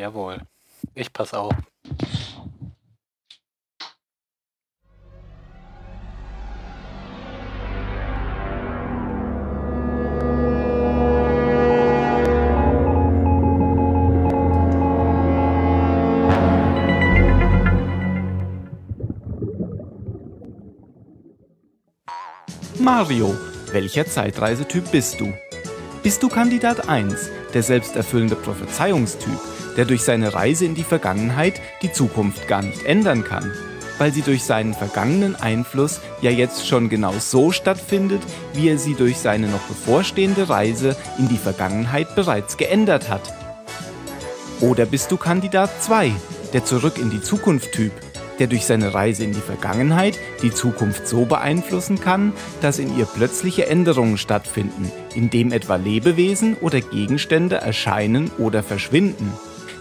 Jawohl. Ich pass auf. Mario, welcher Zeitreisetyp bist du? Bist du Kandidat 1, der selbsterfüllende Prophezeiungstyp? der durch seine Reise in die Vergangenheit die Zukunft gar nicht ändern kann, weil sie durch seinen vergangenen Einfluss ja jetzt schon genau so stattfindet, wie er sie durch seine noch bevorstehende Reise in die Vergangenheit bereits geändert hat. Oder bist du Kandidat 2, der Zurück in die Zukunft-Typ, der durch seine Reise in die Vergangenheit die Zukunft so beeinflussen kann, dass in ihr plötzliche Änderungen stattfinden, indem etwa Lebewesen oder Gegenstände erscheinen oder verschwinden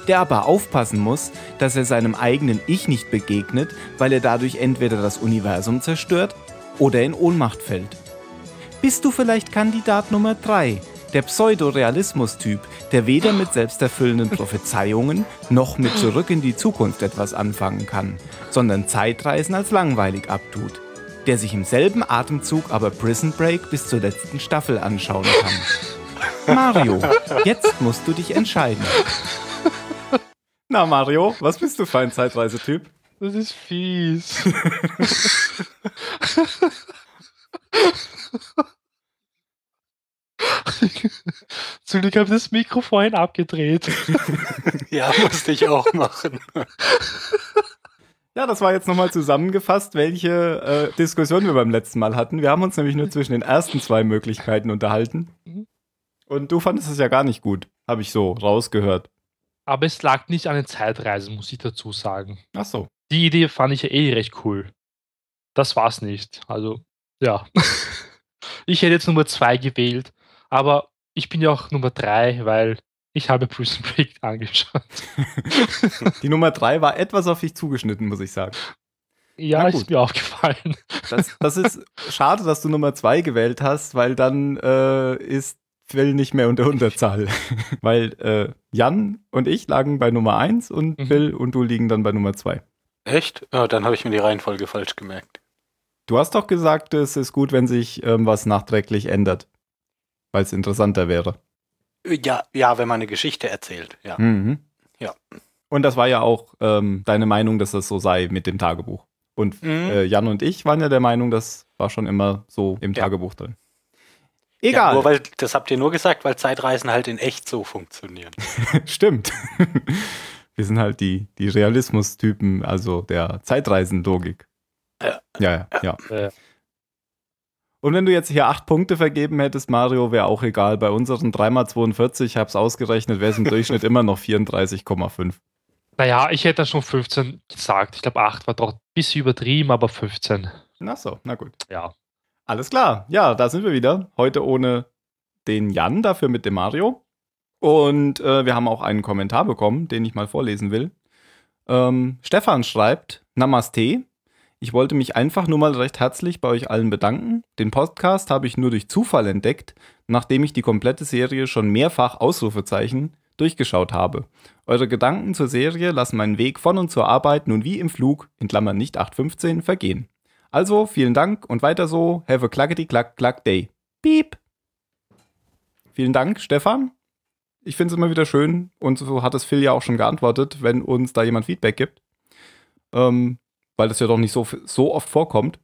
der aber aufpassen muss, dass er seinem eigenen Ich nicht begegnet, weil er dadurch entweder das Universum zerstört oder in Ohnmacht fällt. Bist du vielleicht Kandidat Nummer 3, der Pseudorealismus-Typ, der weder mit selbsterfüllenden Prophezeiungen noch mit Zurück in die Zukunft etwas anfangen kann, sondern Zeitreisen als langweilig abtut, der sich im selben Atemzug aber Prison Break bis zur letzten Staffel anschauen kann. Mario, jetzt musst du dich entscheiden. Na Mario, was bist du für ein Zeitreisetyp? Das ist fies. Zum Glück habe ich das Mikro vorhin abgedreht. ja, musste ich auch machen. Ja, das war jetzt nochmal zusammengefasst, welche äh, Diskussion wir beim letzten Mal hatten. Wir haben uns nämlich nur zwischen den ersten zwei Möglichkeiten unterhalten. Mhm. Und du fandest es ja gar nicht gut, habe ich so rausgehört aber es lag nicht an den Zeitreisen, muss ich dazu sagen. Ach so. Die Idee fand ich ja eh recht cool. Das war's nicht. Also, ja. ich hätte jetzt Nummer 2 gewählt, aber ich bin ja auch Nummer 3, weil ich habe Prison Break angeschaut. Die Nummer 3 war etwas auf dich zugeschnitten, muss ich sagen. Ja, ist mir aufgefallen. Das, das, ist schade, dass du Nummer 2 gewählt hast, weil dann äh, ist will nicht mehr unter Unterzahl. Weil äh, Jan und ich lagen bei Nummer 1 und mhm. Bill und du liegen dann bei Nummer 2. Echt? Oh, dann habe ich mir die Reihenfolge falsch gemerkt. Du hast doch gesagt, es ist gut, wenn sich ähm, was nachträglich ändert. Weil es interessanter wäre. Ja, ja, wenn man eine Geschichte erzählt, ja. Mhm. Ja. Und das war ja auch ähm, deine Meinung, dass das so sei mit dem Tagebuch. Und mhm. äh, Jan und ich waren ja der Meinung, das war schon immer so im ja. Tagebuch drin. Egal. Ja, nur weil, das habt ihr nur gesagt, weil Zeitreisen halt in echt so funktionieren. Stimmt. Wir sind halt die, die Realismus-Typen, also der Zeitreisenlogik. Ja. Ja, ja, ja. ja. Und wenn du jetzt hier acht Punkte vergeben hättest, Mario, wäre auch egal. Bei unseren 3x42, ich habe es ausgerechnet, wäre es im Durchschnitt immer noch 34,5. Naja, ich hätte schon 15 gesagt. Ich glaube, 8 war doch ein bisschen übertrieben, aber 15. Na so, na gut. Ja, alles klar, ja, da sind wir wieder. Heute ohne den Jan, dafür mit dem Mario. Und äh, wir haben auch einen Kommentar bekommen, den ich mal vorlesen will. Ähm, Stefan schreibt, Namaste. Ich wollte mich einfach nur mal recht herzlich bei euch allen bedanken. Den Podcast habe ich nur durch Zufall entdeckt, nachdem ich die komplette Serie schon mehrfach Ausrufezeichen durchgeschaut habe. Eure Gedanken zur Serie lassen meinen Weg von und zur Arbeit nun wie im Flug, in Klammern nicht 815, vergehen. Also vielen Dank und weiter so. Have a clackety clack clack day. Piep. Vielen Dank, Stefan. Ich finde es immer wieder schön und so hat es Phil ja auch schon geantwortet, wenn uns da jemand Feedback gibt. Ähm, weil das ja doch nicht so, so oft vorkommt.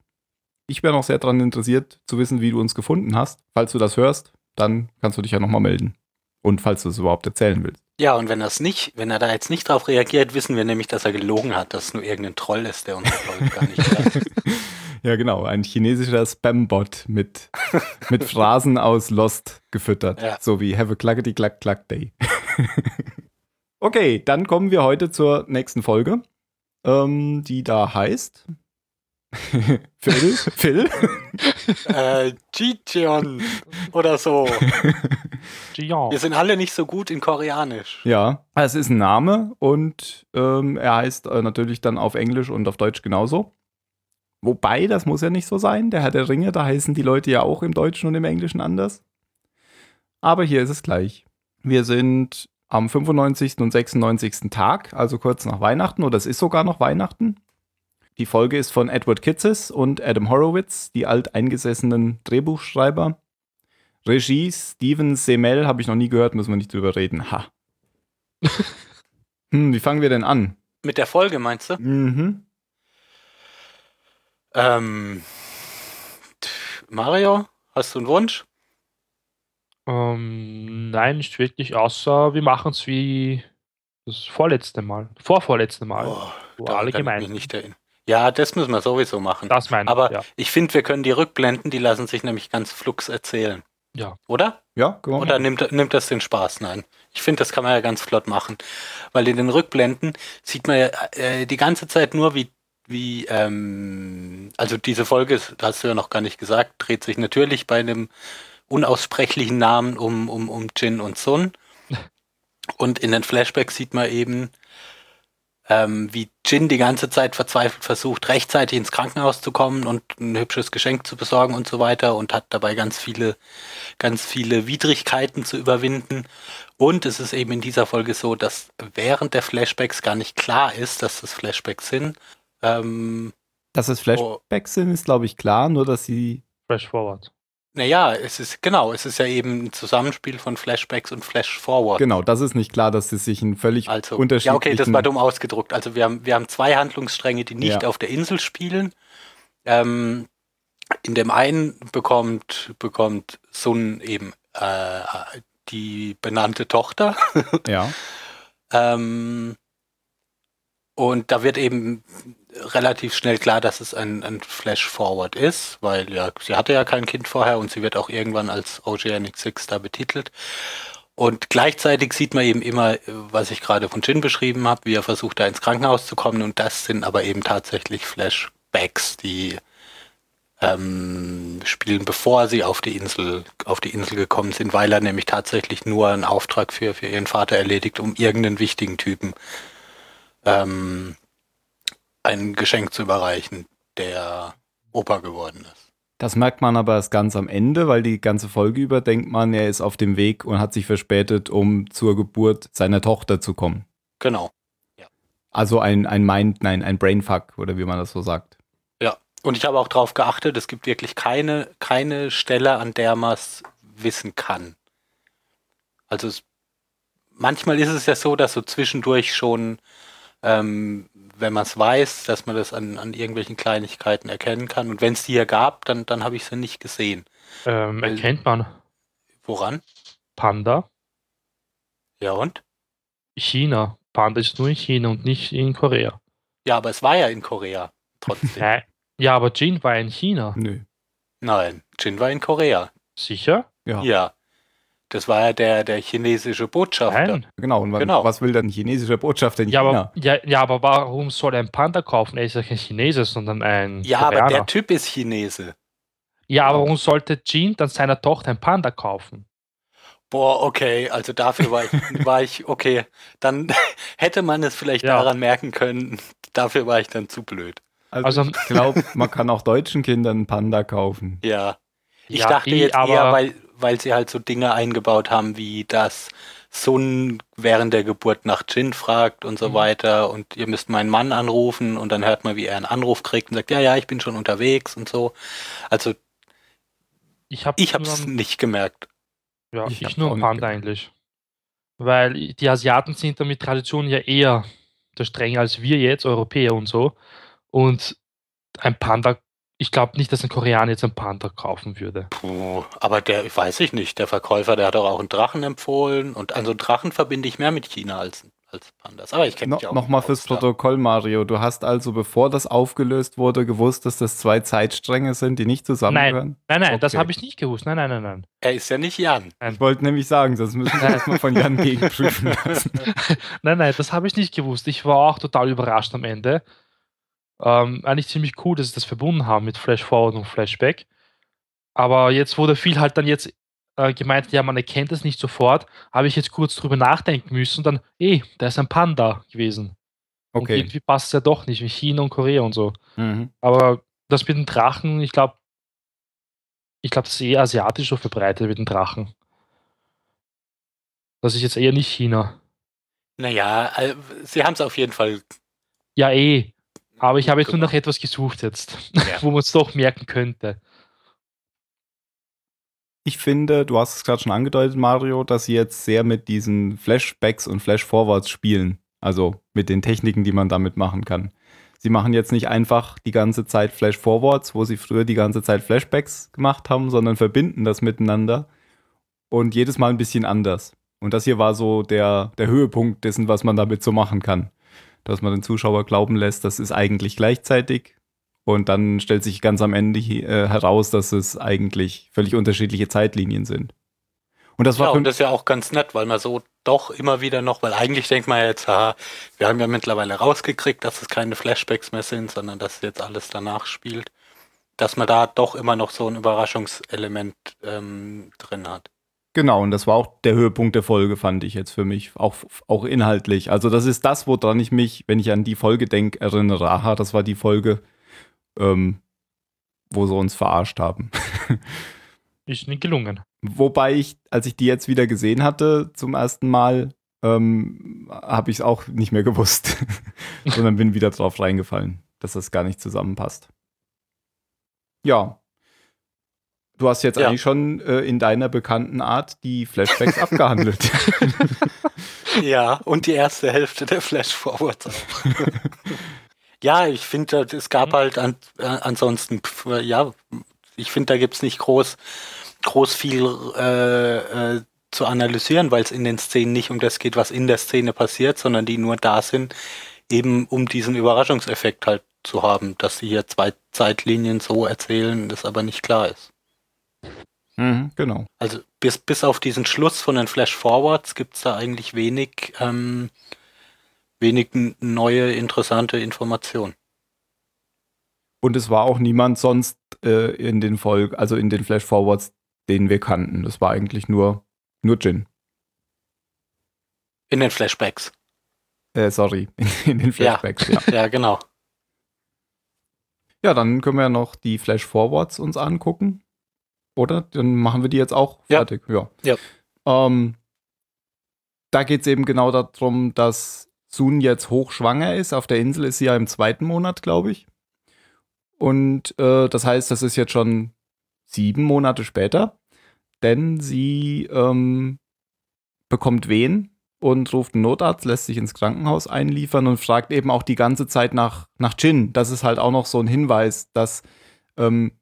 Ich wäre noch sehr daran interessiert, zu wissen, wie du uns gefunden hast. Falls du das hörst, dann kannst du dich ja nochmal melden. Und falls du es überhaupt erzählen willst. Ja, und wenn das nicht, wenn er da jetzt nicht drauf reagiert, wissen wir nämlich, dass er gelogen hat, dass es nur irgendein Troll ist, der uns gar nicht kennt. Ja, genau. Ein chinesischer Spam-Bot mit, mit Phrasen aus Lost gefüttert. Ja. So wie Have a Clackety Clack Clack Day. okay, dann kommen wir heute zur nächsten Folge, ähm, die da heißt. Phil? Phil? äh, oder so. Wir sind alle nicht so gut in Koreanisch. Ja, es ist ein Name und ähm, er heißt äh, natürlich dann auf Englisch und auf Deutsch genauso. Wobei, das muss ja nicht so sein. Der Herr der Ringe, da heißen die Leute ja auch im Deutschen und im Englischen anders. Aber hier ist es gleich. Wir sind am 95. und 96. Tag, also kurz nach Weihnachten, oder es ist sogar noch Weihnachten. Die Folge ist von Edward Kitzes und Adam Horowitz, die alteingesessenen Drehbuchschreiber. Regie Steven Semel habe ich noch nie gehört, müssen wir nicht drüber reden. Ha. hm, wie fangen wir denn an? Mit der Folge, meinst du? Mhm. Ähm, Mario, hast du einen Wunsch? Ähm, nein, nicht wirklich, außer wir machen es wie das vorletzte Mal, vorvorletzte Mal. Oh, wo da, alle gemeint. Nicht dahin. ja, das müssen wir sowieso machen. Das meine Aber ja. ich finde, wir können die rückblenden, die lassen sich nämlich ganz flux erzählen. Ja. Oder? Ja, genau. Oder nimmt, nimmt das den Spaß? Nein. Ich finde, das kann man ja ganz flott machen. Weil in den Rückblenden sieht man ja äh, die ganze Zeit nur, wie wie, ähm, also diese Folge, das hast du ja noch gar nicht gesagt, dreht sich natürlich bei einem unaussprechlichen Namen um, um, um Jin und Sun. Und in den Flashbacks sieht man eben, ähm, wie Jin die ganze Zeit verzweifelt versucht, rechtzeitig ins Krankenhaus zu kommen und ein hübsches Geschenk zu besorgen und so weiter und hat dabei ganz viele, ganz viele Widrigkeiten zu überwinden. Und es ist eben in dieser Folge so, dass während der Flashbacks gar nicht klar ist, dass das Flashbacks sind, ähm, dass es Flashbacks oh, sind, ist, glaube ich, klar, nur dass sie. Flashforward. Naja, es ist, genau, es ist ja eben ein Zusammenspiel von Flashbacks und Flashforward. Genau, das ist nicht klar, dass sie sich in völlig also, unterschiedlichen... Ja, okay, das war dumm ausgedruckt. Also wir haben, wir haben zwei Handlungsstränge, die nicht ja. auf der Insel spielen. Ähm, in dem einen bekommt, bekommt Sun eben äh, die benannte Tochter. ja. ähm, und da wird eben relativ schnell klar, dass es ein, ein Flash-Forward ist, weil ja, sie hatte ja kein Kind vorher und sie wird auch irgendwann als Oceanic Six da betitelt. Und gleichzeitig sieht man eben immer, was ich gerade von Jin beschrieben habe, wie er versucht, da ins Krankenhaus zu kommen. Und das sind aber eben tatsächlich Flashbacks, die ähm, spielen, bevor sie auf die Insel, auf die Insel gekommen sind, weil er nämlich tatsächlich nur einen Auftrag für, für ihren Vater erledigt, um irgendeinen wichtigen Typen. Ähm, ein Geschenk zu überreichen, der Opa geworden ist. Das merkt man aber erst ganz am Ende, weil die ganze Folge über denkt man, er ist auf dem Weg und hat sich verspätet, um zur Geburt seiner Tochter zu kommen. Genau. Ja. Also ein, ein Mind, nein, ein Brainfuck oder wie man das so sagt. Ja, und ich habe auch darauf geachtet, es gibt wirklich keine, keine Stelle, an der man es wissen kann. Also es, manchmal ist es ja so, dass so zwischendurch schon ähm, wenn man es weiß, dass man das an, an irgendwelchen Kleinigkeiten erkennen kann. Und wenn es die hier gab, dann, dann habe ich sie nicht gesehen. Ähm, erkennt man. Woran? Panda. Ja und? China. Panda ist nur in China und nicht in Korea. Ja, aber es war ja in Korea trotzdem. ja, aber Jin war in China. Nö. Nein, Jin war in Korea. Sicher? Ja. Ja. Das war ja der, der chinesische Botschafter. Nein. Genau, und genau. was will denn ein chinesischer Botschafter in ja, China? Aber, ja, ja, aber warum soll er einen Panda kaufen? Er ist ja kein Chinese, sondern ein Ja, Koreaner. aber der Typ ist Chinese. Ja, aber warum sollte Jean dann seiner Tochter einen Panda kaufen? Boah, okay, also dafür war ich, war ich okay. Dann hätte man es vielleicht ja. daran merken können, dafür war ich dann zu blöd. Also, also ich glaube, man kann auch deutschen Kindern einen Panda kaufen. Ja. Ich ja, dachte eh, jetzt eher, weil weil sie halt so Dinge eingebaut haben, wie dass Sun während der Geburt nach Jin fragt und so mhm. weiter und ihr müsst meinen Mann anrufen und dann hört man, wie er einen Anruf kriegt und sagt, ja, ja, ich bin schon unterwegs und so. Also ich habe es nicht gemerkt. Ja, ich, ich nur am Rand eigentlich. Weil die Asiaten sind damit Tradition ja eher der streng als wir jetzt, Europäer und so. Und ein Panda ich glaube nicht, dass ein Koreaner jetzt einen Panther kaufen würde. Puh, aber der weiß ich nicht. Der Verkäufer, der hat auch einen Drachen empfohlen. Und also einen Drachen verbinde ich mehr mit China als, als Pandas. Aber ich kenne no, mich auch. Nochmal fürs aus, Protokoll, Mario. Du hast also, bevor das aufgelöst wurde, gewusst, dass das zwei Zeitstränge sind, die nicht zusammengehören? Nein, nein, nein, okay. das habe ich nicht gewusst. Nein, nein, nein, nein. Er ist ja nicht Jan. Ich wollte nämlich sagen, das müssen wir erstmal von Jan gegenprüfen lassen. nein, nein, das habe ich nicht gewusst. Ich war auch total überrascht am Ende. Ähm, eigentlich ziemlich cool, dass sie das verbunden haben mit Flash Forward und Flashback. Aber jetzt wurde viel halt dann jetzt äh, gemeint, ja, man erkennt es nicht sofort, habe ich jetzt kurz drüber nachdenken müssen und dann, ey, eh, da ist ein Panda gewesen. Okay. Und irgendwie passt es ja doch nicht, wie China und Korea und so. Mhm. Aber das mit den Drachen, ich glaube, ich glaube, das ist eher asiatisch so verbreitet mit den Drachen. Das ist jetzt eher nicht China. Naja, äh, sie haben es auf jeden Fall. Ja, eh. Aber ich habe jetzt nur noch genau. etwas gesucht jetzt, ja. wo man es doch merken könnte. Ich finde, du hast es gerade schon angedeutet, Mario, dass sie jetzt sehr mit diesen Flashbacks und Flashforwards spielen. Also mit den Techniken, die man damit machen kann. Sie machen jetzt nicht einfach die ganze Zeit Flashforwards, wo sie früher die ganze Zeit Flashbacks gemacht haben, sondern verbinden das miteinander und jedes Mal ein bisschen anders. Und das hier war so der, der Höhepunkt dessen, was man damit so machen kann dass man den Zuschauer glauben lässt, das ist eigentlich gleichzeitig. Und dann stellt sich ganz am Ende äh, heraus, dass es eigentlich völlig unterschiedliche Zeitlinien sind. Und das ja, war und das ist ja auch ganz nett, weil man so doch immer wieder noch, weil eigentlich denkt man jetzt, aha, wir haben ja mittlerweile rausgekriegt, dass es keine Flashbacks mehr sind, sondern dass jetzt alles danach spielt, dass man da doch immer noch so ein Überraschungselement ähm, drin hat. Genau, und das war auch der Höhepunkt der Folge, fand ich jetzt für mich, auch, auch inhaltlich. Also das ist das, woran ich mich, wenn ich an die Folge denke, erinnere. Aha, das war die Folge, ähm, wo sie uns verarscht haben. Ist nicht gelungen. Wobei ich, als ich die jetzt wieder gesehen hatte zum ersten Mal, ähm, habe ich es auch nicht mehr gewusst, sondern bin wieder drauf reingefallen, dass das gar nicht zusammenpasst. Ja, Du hast jetzt ja. eigentlich schon äh, in deiner bekannten Art die Flashbacks abgehandelt. ja, und die erste Hälfte der Flashforwards auch. ja, ich finde, halt, es gab mhm. halt an, äh, ansonsten, ja, ich finde, da gibt es nicht groß, groß viel äh, äh zu analysieren, weil es in den Szenen nicht um das geht, was in der Szene passiert, sondern die nur da sind, eben um diesen Überraschungseffekt halt zu haben, dass sie hier zwei Zeitlinien so erzählen, das aber nicht klar ist. Mhm, genau. Also bis, bis auf diesen Schluss von den Flash-Forwards gibt es da eigentlich wenig, ähm, wenig neue, interessante Informationen. Und es war auch niemand sonst äh, in den Folgen, also in den Flash-Forwards, den wir kannten. Das war eigentlich nur, nur Jin. In den Flashbacks. Äh, sorry, in, in, den Flashbacks, ja. Ja, ja genau. Ja, dann können wir ja noch die Flash-Forwards uns angucken oder? Dann machen wir die jetzt auch ja. fertig. Ja. ja. Ähm, da geht es eben genau darum, dass Sun jetzt hochschwanger ist. Auf der Insel ist sie ja im zweiten Monat, glaube ich. Und äh, das heißt, das ist jetzt schon sieben Monate später, denn sie ähm, bekommt Wehen und ruft einen Notarzt, lässt sich ins Krankenhaus einliefern und fragt eben auch die ganze Zeit nach, nach Jin. Das ist halt auch noch so ein Hinweis, dass ähm,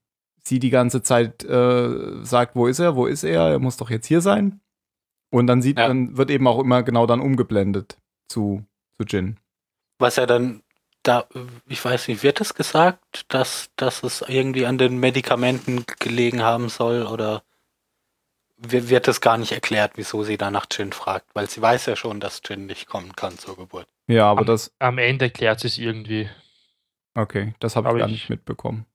sie die ganze Zeit äh, sagt, wo ist er, wo ist er, er muss doch jetzt hier sein. Und dann sieht, ja. dann wird eben auch immer genau dann umgeblendet zu, zu Jin. Was ja dann da, ich weiß nicht, wird es gesagt, dass, dass es irgendwie an den Medikamenten gelegen haben soll oder wird es gar nicht erklärt, wieso sie da nach Jin fragt, weil sie weiß ja schon, dass Jin nicht kommen kann zur Geburt. Ja, aber am, das. Am Ende erklärt sie es irgendwie. Okay, das habe ich gar nicht mitbekommen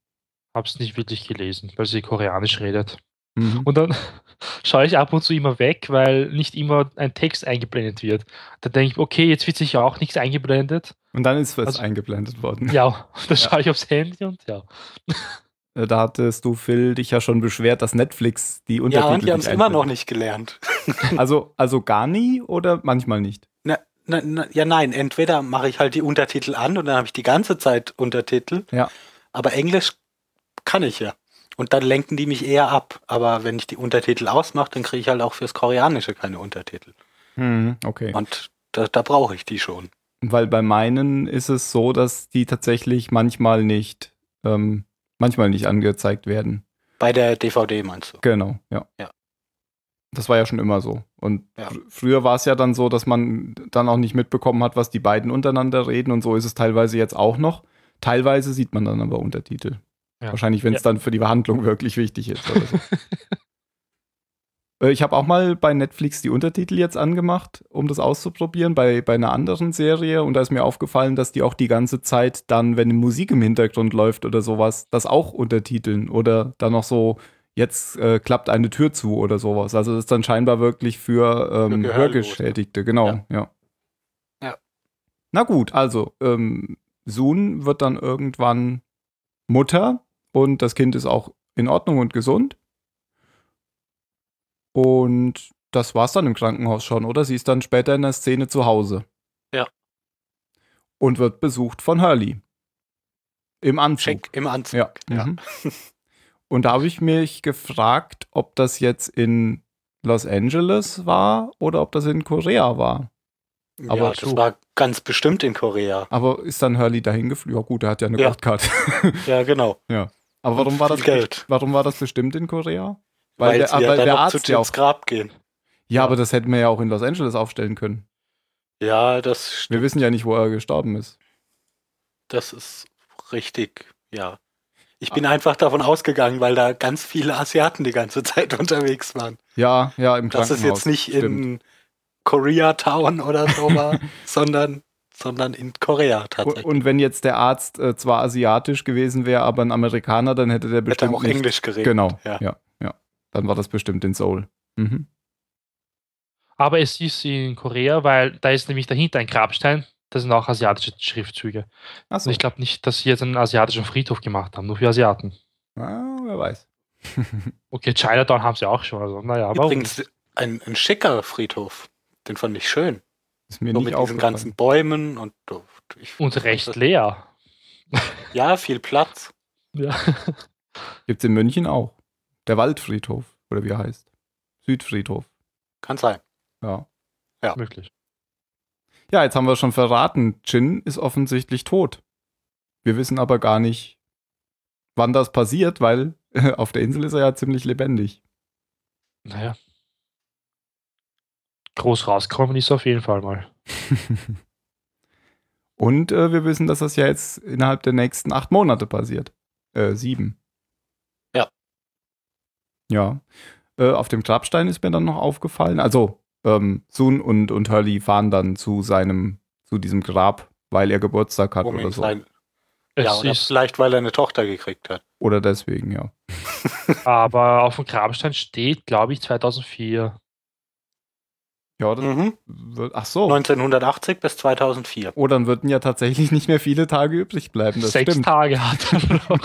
habe es nicht wirklich gelesen, weil sie koreanisch redet. Mhm. Und dann schaue ich ab und zu immer weg, weil nicht immer ein Text eingeblendet wird. Da denke ich, okay, jetzt wird sich ja auch nichts eingeblendet. Und dann ist was also, eingeblendet worden. Ja, da ja. schaue ich aufs Handy und ja. Äh, da hattest du, Phil, dich ja schon beschwert, dass Netflix die Untertitel. Ja, und die haben es immer noch nicht gelernt. also, also gar nie oder manchmal nicht? Na, na, na, ja, nein. Entweder mache ich halt die Untertitel an und dann habe ich die ganze Zeit Untertitel. Ja. Aber Englisch kann ich ja. Und dann lenken die mich eher ab. Aber wenn ich die Untertitel ausmache, dann kriege ich halt auch fürs Koreanische keine Untertitel. Hm, okay. Und da, da brauche ich die schon. Weil bei meinen ist es so, dass die tatsächlich manchmal nicht, ähm, manchmal nicht angezeigt werden. Bei der DVD meinst du? Genau, ja. ja. Das war ja schon immer so. Und ja. fr früher war es ja dann so, dass man dann auch nicht mitbekommen hat, was die beiden untereinander reden. Und so ist es teilweise jetzt auch noch. Teilweise sieht man dann aber Untertitel. Ja. Wahrscheinlich, wenn es ja. dann für die Behandlung wirklich wichtig ist. So. Äh, ich habe auch mal bei Netflix die Untertitel jetzt angemacht, um das auszuprobieren, bei, bei einer anderen Serie. Und da ist mir aufgefallen, dass die auch die ganze Zeit dann, wenn Musik im Hintergrund läuft oder sowas, das auch untertiteln oder dann noch so jetzt äh, klappt eine Tür zu oder sowas. Also das ist dann scheinbar wirklich für, ähm, für Hörgeschädigte, genau, ja. ja. ja. Na gut, also ähm, Soon wird dann irgendwann Mutter und das Kind ist auch in Ordnung und gesund. Und das war's dann im Krankenhaus schon, oder? Sie ist dann später in der Szene zu Hause. Ja. Und wird besucht von Hurley. Im Anzug. Schenk Im Anzug, ja. ja. Mhm. Und da habe ich mich gefragt, ob das jetzt in Los Angeles war oder ob das in Korea war. Aber ja, das war ganz bestimmt in Korea. Aber ist dann Hurley dahin geflogen? Ja, gut, er hat ja eine ja. ja, genau. Ja. Aber warum war, das, Geld. warum war das bestimmt in Korea? Weil, weil der, ja halt weil der Arzt ja auch, Grab gehen. Ja, aber das hätten wir ja auch in Los Angeles aufstellen können. Ja, das stimmt. Wir wissen ja nicht, wo er gestorben ist. Das ist richtig, ja. Ich ah. bin ah. einfach davon ausgegangen, weil da ganz viele Asiaten die ganze Zeit unterwegs waren. Ja, ja, im Krankenhaus. Dass es jetzt nicht stimmt. in Koreatown oder so war, sondern sondern in Korea tatsächlich. Und wenn jetzt der Arzt äh, zwar asiatisch gewesen wäre, aber ein Amerikaner, dann hätte der bestimmt. Hätte auch nicht, Englisch geredet. Genau, ja. ja. ja, Dann war das bestimmt in Seoul. Mhm. Aber es ist in Korea, weil da ist nämlich dahinter ein Grabstein, das sind auch asiatische Schriftzüge. Ach so. Und ich glaube nicht, dass sie jetzt einen asiatischen Friedhof gemacht haben, nur für Asiaten. Ah, wer weiß. okay, Chinatown haben sie auch schon, also naja. Übrigens, warum? ein, ein schicker Friedhof, den fand ich schön. Ist mir so nicht mit diesen ganzen Bäumen und. Oh, ich, und recht leer. Ja, viel Platz. Ja. Gibt es in München auch. Der Waldfriedhof, oder wie er heißt. Südfriedhof. Kann sein. Ja. Ja. Möglich. Ja, jetzt haben wir schon verraten, Chin ist offensichtlich tot. Wir wissen aber gar nicht, wann das passiert, weil auf der Insel ist er ja ziemlich lebendig. Naja, Groß rauskommen ist auf jeden Fall mal. Und äh, wir wissen, dass das ja jetzt innerhalb der nächsten acht Monate passiert. Äh, sieben. Ja. Ja. Äh, auf dem Grabstein ist mir dann noch aufgefallen. Also, ähm, Sun und, und Hurley fahren dann zu seinem, zu diesem Grab, weil er Geburtstag hat Moment, oder so. Nein. Ja, oder vielleicht, weil er eine Tochter gekriegt hat. Oder deswegen, ja. Aber auf dem Grabstein steht, glaube ich, 2004. Ja, das mhm. wird, ach so. 1980 bis 2004. Oh, dann würden ja tatsächlich nicht mehr viele Tage übrig bleiben. Das Sechs stimmt. Tage hat er noch.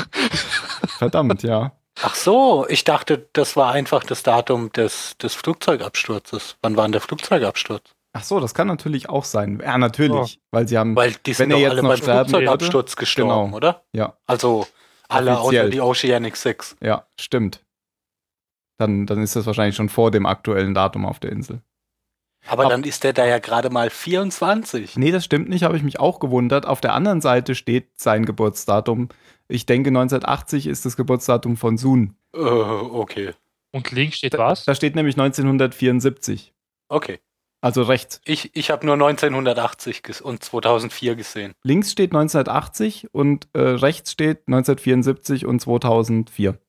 Verdammt, ja. Ach so, ich dachte, das war einfach das Datum des, des Flugzeugabsturzes. Wann war denn der Flugzeugabsturz? Ach so, das kann natürlich auch sein. Ja, natürlich, ja. weil sie haben, weil die sind wenn er jetzt alle beim Flugzeugabsturz würde, genau. gestorben, genau. oder? Ja. Also alle Offiziell. außer die Oceanic 6. Ja, stimmt. Dann, dann ist das wahrscheinlich schon vor dem aktuellen Datum auf der Insel. Aber, dann ist der da ja gerade mal 24. Nee, das stimmt nicht, habe ich mich auch gewundert. Auf der anderen Seite steht sein Geburtsdatum. Ich denke, 1980 ist das Geburtsdatum von Sun. Uh, äh, okay. Und links steht da, was? Da steht nämlich 1974. Okay. Also rechts. Ich, ich habe nur 1980 und 2004 gesehen. Links steht 1980 und äh, rechts steht 1974 und 2004.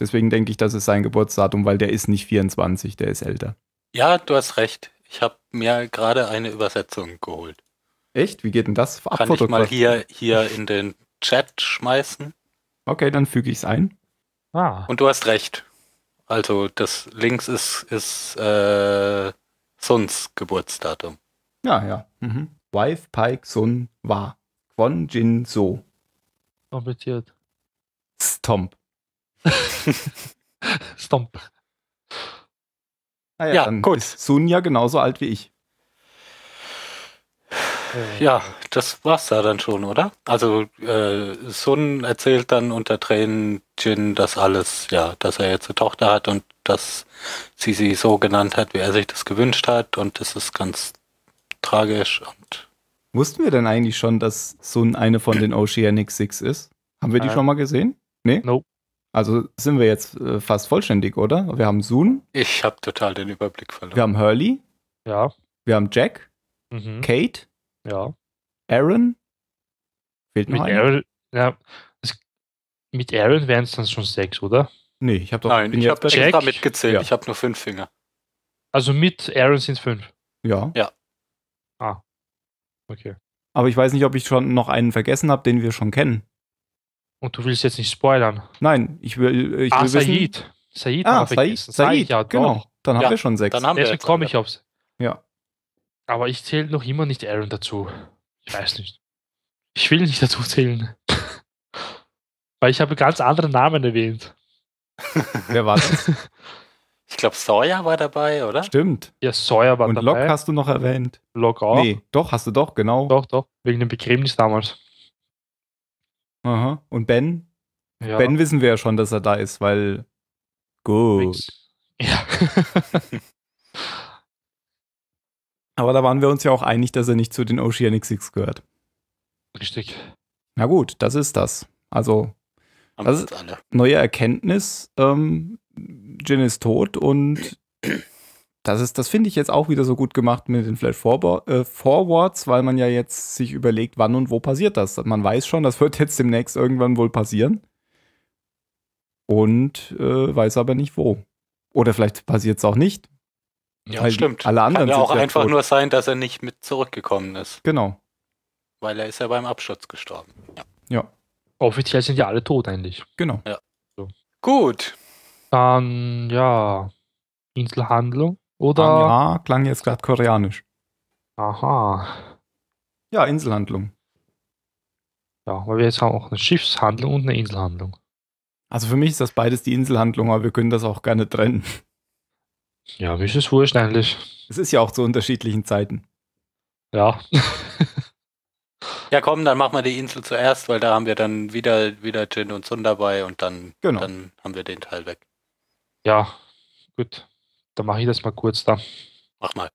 Deswegen denke ich, das ist sein Geburtsdatum, weil der ist nicht 24, der ist älter. Ja, du hast recht. Ich habe mir gerade eine Übersetzung geholt. Echt? Wie geht denn das? Kann ich mal hier, hier in den Chat schmeißen? Okay, dann füge ich es ein. Ah. Und du hast recht. Also das links ist, ist äh, Suns Geburtsdatum. Ja, ja. Mhm. Wife Pike Sun Wa. Kwon Jin So. Kompliziert. Stomp. Stomp. Ah ja, ja dann gut. ist ja genauso alt wie ich. Ja, das war's da dann schon, oder? Also äh, Sun erzählt dann unter Tränen Jin das alles, ja, dass er jetzt eine Tochter hat und dass sie sie so genannt hat, wie er sich das gewünscht hat und das ist ganz tragisch und Wussten wir denn eigentlich schon, dass Sun eine von den Oceanic Six ist? Haben wir die äh, schon mal gesehen? Nee? Nope. Also sind wir jetzt äh, fast vollständig, oder? Wir haben Soon. Ich habe total den Überblick verloren. Wir haben Hurley. Ja. Wir haben Jack. Mhm. Kate. Ja. Aaron. Fehlt noch einer. Aaron, ja. Es, mit Aaron wären es dann schon sechs, oder? Nee, ich habe doch. Nein, ich habe extra mitgezählt. Ja. Ich habe nur fünf Finger. Also mit Aaron sind es fünf. Ja. Ja. Ah. Okay. Aber ich weiß nicht, ob ich schon noch einen vergessen habe, den wir schon kennen. Und du willst jetzt nicht spoilern. Nein, ich will, ich ah, will Said. wissen. Said. Ah, Said. Said, Said, ja, genau. Doch. Dann haben wir schon sechs. Dann haben Deswegen wir komme ich aufs. Ja. Aber ich zähle noch immer nicht Aaron dazu. Ich weiß nicht. Ich will nicht dazu zählen. Weil ich habe ganz andere Namen erwähnt. Wer war das? Ich glaube, Sawyer war dabei, oder? Stimmt. Ja, Sawyer war Und dabei. Und Locke hast du noch erwähnt. Locke auch. Nee, doch, hast du doch, genau. Doch, doch. Wegen dem Begräbnis damals. Aha. Und Ben? Ja. Ben wissen wir ja schon, dass er da ist, weil. Gut. Ja. Aber da waren wir uns ja auch einig, dass er nicht zu den Oceanic Six gehört. Richtig. Na gut, das ist das. Also, das ist eine neue Erkenntnis. Ähm, Jin ist tot und das ist, das finde ich jetzt auch wieder so gut gemacht mit den Flash äh, Forwards, weil man ja jetzt sich überlegt, wann und wo passiert das. Man weiß schon, das wird jetzt demnächst irgendwann wohl passieren. Und äh, weiß aber nicht wo. Oder vielleicht passiert es auch nicht. Ja, weil stimmt. Alle anderen Kann ja auch einfach tot. nur sein, dass er nicht mit zurückgekommen ist. Genau. Weil er ist ja beim Absturz gestorben. Ja. ja. Offiziell sind ja alle tot eigentlich. Genau. Ja. So. Gut. Dann, ja, Inselhandlung. Oder. Anja klang jetzt gerade koreanisch. Aha. Ja, Inselhandlung. Ja, weil wir jetzt haben auch eine Schiffshandlung und eine Inselhandlung. Also für mich ist das beides die Inselhandlung, aber wir können das auch gerne trennen. Ja, mir ist es wurscht eigentlich. Es ist ja auch zu unterschiedlichen Zeiten. Ja. ja, komm, dann machen wir die Insel zuerst, weil da haben wir dann wieder, wieder Jin und Sun dabei und dann, genau. dann haben wir den Teil weg. Ja, gut. Dann mache ich das mal kurz da. Mach mal.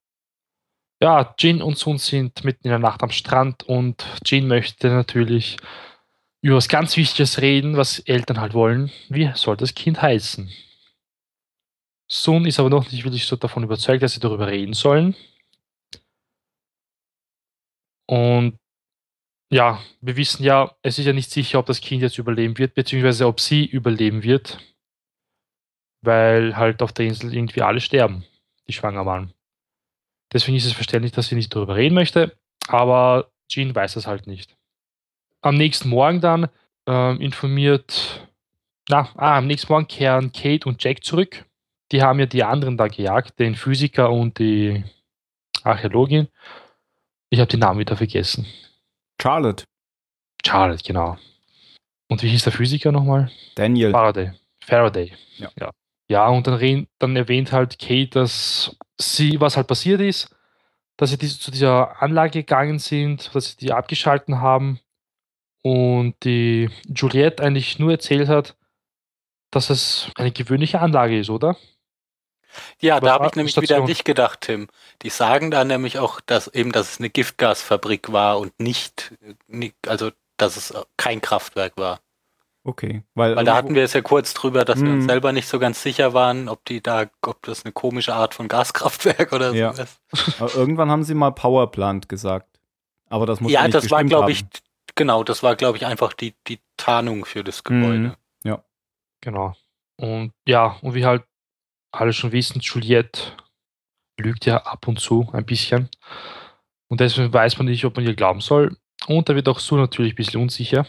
Ja, Jin und Sun sind mitten in der Nacht am Strand und Jin möchte natürlich über was ganz Wichtiges reden, was Eltern halt wollen. Wie soll das Kind heißen? Sun ist aber noch nicht wirklich so davon überzeugt, dass sie darüber reden sollen. Und ja, wir wissen ja, es ist ja nicht sicher, ob das Kind jetzt überleben wird, beziehungsweise ob sie überleben wird weil halt auf der Insel irgendwie alle sterben, die schwanger waren. Deswegen ist es verständlich, dass sie nicht darüber reden möchte, aber Jean weiß das halt nicht. Am nächsten Morgen dann äh, informiert, na, ah, am nächsten Morgen kehren Kate und Jack zurück. Die haben ja die anderen da gejagt, den Physiker und die Archäologin. Ich habe den Namen wieder vergessen. Charlotte. Charlotte, genau. Und wie hieß der Physiker nochmal? Daniel. Faraday. Faraday. Ja. ja. Ja, und dann, dann erwähnt halt Kate, dass sie, was halt passiert ist, dass sie diese, zu dieser Anlage gegangen sind, dass sie die abgeschalten haben und die Juliette eigentlich nur erzählt hat, dass es eine gewöhnliche Anlage ist, oder? Ja, Über da habe ich nämlich Station. wieder an dich gedacht, Tim. Die sagen da nämlich auch, dass eben, dass es eine Giftgasfabrik war und nicht, also dass es kein Kraftwerk war. Okay, weil, weil da hatten wir es ja kurz drüber, dass wir uns hm. selber nicht so ganz sicher waren, ob die da, ob das eine komische Art von Gaskraftwerk oder so ist. Aber irgendwann haben sie mal Powerplant gesagt, aber das muss ja, ja das war glaube ich genau, das war glaube ich einfach die die Tarnung für das hm, Gebäude. Mhm. Ja, genau. Und ja, und wie halt alle schon wissen, Juliette lügt ja ab und zu ein bisschen und deswegen weiß man nicht, ob man ihr glauben soll. Und da wird auch so natürlich ein bisschen unsicher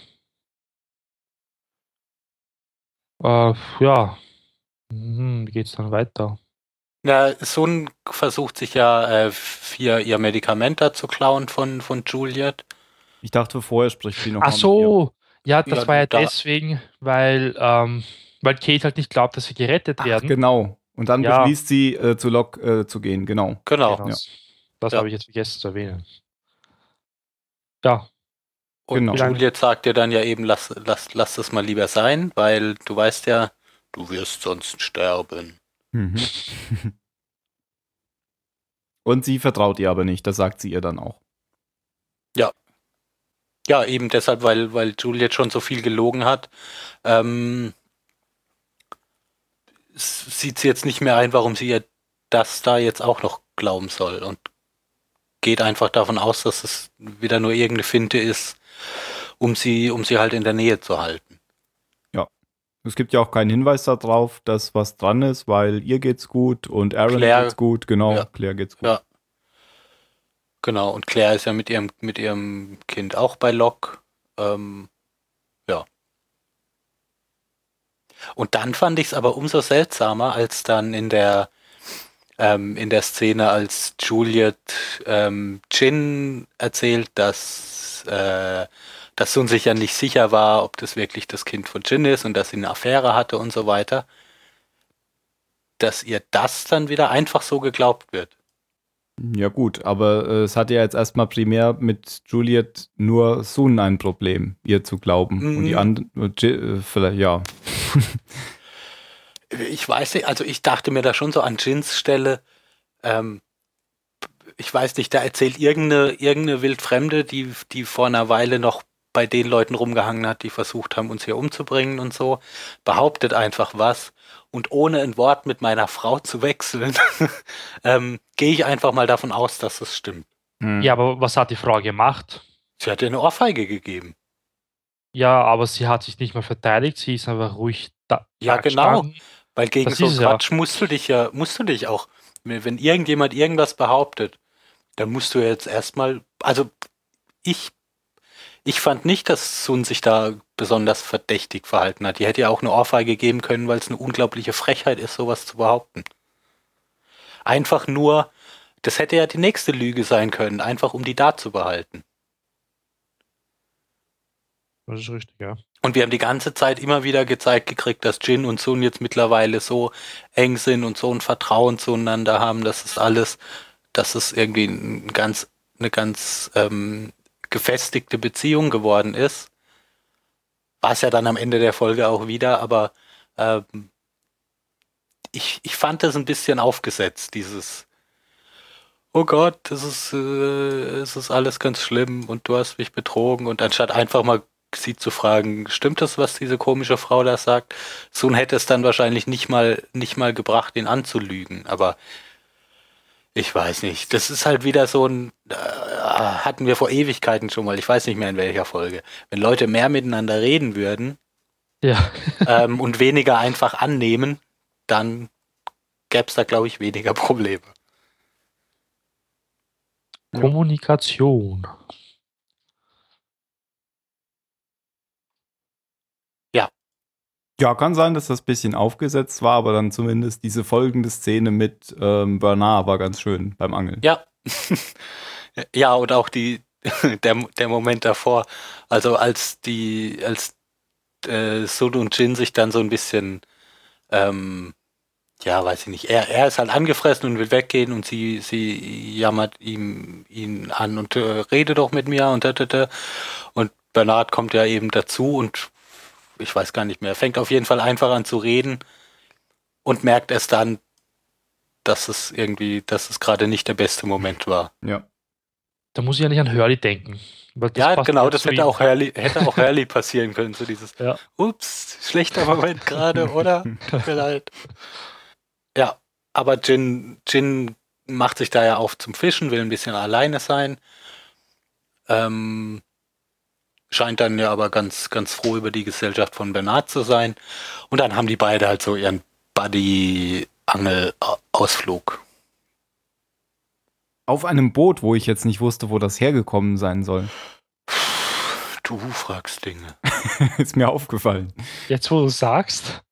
äh, ja, hm, wie geht's dann weiter? Na, Sun versucht sich ja äh, hier ihr Medikament zu klauen von, von Juliet. Ich dachte, vorher spricht sie noch. Ach so, ja, das ja, war ja da. deswegen, weil, ähm, weil Kate halt nicht glaubt, dass sie gerettet Ach, werden. Genau. Und dann ja. beschließt sie, äh, zu Lok äh, zu gehen, genau. Genau. genau. Ja. Das habe ich jetzt vergessen zu erwähnen. Ja, und genau. Juliet sagt dir dann ja eben, lass, lass, lass das mal lieber sein, weil du weißt ja, du wirst sonst sterben. Mhm. Und sie vertraut ihr aber nicht, das sagt sie ihr dann auch. Ja. Ja, eben deshalb, weil, weil Juliet schon so viel gelogen hat, ähm, sieht sie jetzt nicht mehr ein, warum sie ihr das da jetzt auch noch glauben soll und geht einfach davon aus, dass es wieder nur irgendeine Finte ist, um sie, um sie halt in der Nähe zu halten. Ja. Es gibt ja auch keinen Hinweis darauf, dass was dran ist, weil ihr geht's gut und Aaron Claire, geht's gut, genau, ja. Claire geht's gut. Ja. Genau, und Claire ist ja mit ihrem, mit ihrem Kind auch bei Locke. Ähm, ja. Und dann fand ich es aber umso seltsamer, als dann in der ähm, in der Szene, als Juliet ähm, Chin erzählt, dass, äh, dass Sun sich ja nicht sicher war, ob das wirklich das Kind von Chin ist und dass sie eine Affäre hatte und so weiter, dass ihr das dann wieder einfach so geglaubt wird. Ja gut, aber äh, es hatte ja jetzt erstmal primär mit Juliet nur Sun ein Problem, ihr zu glauben. Mhm. Und die mhm. anderen, äh, äh, vielleicht ja. ich weiß nicht, also ich dachte mir da schon so an Jins Stelle, ähm, ich weiß nicht, da erzählt irgendeine, irgendeine Wildfremde, die, die vor einer Weile noch bei den Leuten rumgehangen hat, die versucht haben, uns hier umzubringen und so, behauptet einfach was und ohne ein Wort mit meiner Frau zu wechseln, ähm, gehe ich einfach mal davon aus, dass es stimmt. Hm. Ja, aber was hat die Frau gemacht? Sie hat ihr eine Ohrfeige gegeben. Ja, aber sie hat sich nicht mehr verteidigt, sie ist einfach ruhig da. Ja, genau. Gestanden. Weil gegen so Quatsch ja. musst du dich ja, musst du dich auch, wenn irgendjemand irgendwas behauptet, dann musst du jetzt erstmal, also ich, ich fand nicht, dass Sun sich da besonders verdächtig verhalten hat. Die hätte ja auch eine Ohrfeige geben können, weil es eine unglaubliche Frechheit ist, sowas zu behaupten. Einfach nur, das hätte ja die nächste Lüge sein können, einfach um die da zu behalten. Das ist richtig, ja. Und wir haben die ganze Zeit immer wieder gezeigt gekriegt, dass Jin und Sun jetzt mittlerweile so eng sind und so ein Vertrauen zueinander haben, dass es alles, dass es irgendwie ein ganz, eine ganz ähm, gefestigte Beziehung geworden ist. War es ja dann am Ende der Folge auch wieder, aber ähm, ich, ich fand das ein bisschen aufgesetzt, dieses Oh Gott, es ist, äh, es ist alles ganz schlimm und du hast mich betrogen und anstatt einfach mal sie zu fragen, stimmt das, was diese komische Frau da sagt? Sun hätte es dann wahrscheinlich nicht mal, nicht mal gebracht, ihn anzulügen, aber ich weiß nicht. Das ist halt wieder so ein, äh, hatten wir vor Ewigkeiten schon mal, ich weiß nicht mehr in welcher Folge. Wenn Leute mehr miteinander reden würden ja. ähm, und weniger einfach annehmen, dann gäbe es da, glaube ich, weniger Probleme. Kommunikation. Ja, kann sein, dass das ein bisschen aufgesetzt war, aber dann zumindest diese folgende Szene mit ähm, Bernard war ganz schön beim Angeln. Ja. ja, und auch die, der, der Moment davor, also als die, als äh, Sun und Jin sich dann so ein bisschen, ähm, ja, weiß ich nicht, er, er ist halt angefressen und will weggehen und sie, sie jammert ihm, ihn an und äh, rede doch mit mir und da, da, da. Und Bernard kommt ja eben dazu und ich weiß gar nicht mehr, fängt auf jeden Fall einfach an zu reden und merkt erst dann, dass es irgendwie, dass es gerade nicht der beste Moment war. Ja. Da muss ich ja nicht an Hurley denken. ja, genau, das hätte auch, Hurley, hätte auch Hurley passieren können, so dieses, ja. ups, schlechter Moment gerade, oder? Tut Ja, aber Jin, Jin macht sich da ja auf zum Fischen, will ein bisschen alleine sein. Ähm, scheint dann ja aber ganz, ganz froh über die Gesellschaft von Bernard zu sein. Und dann haben die beide halt so ihren Buddy-Angel-Ausflug. Auf einem Boot, wo ich jetzt nicht wusste, wo das hergekommen sein soll. Du fragst Dinge. Ist mir aufgefallen. Jetzt, wo du sagst.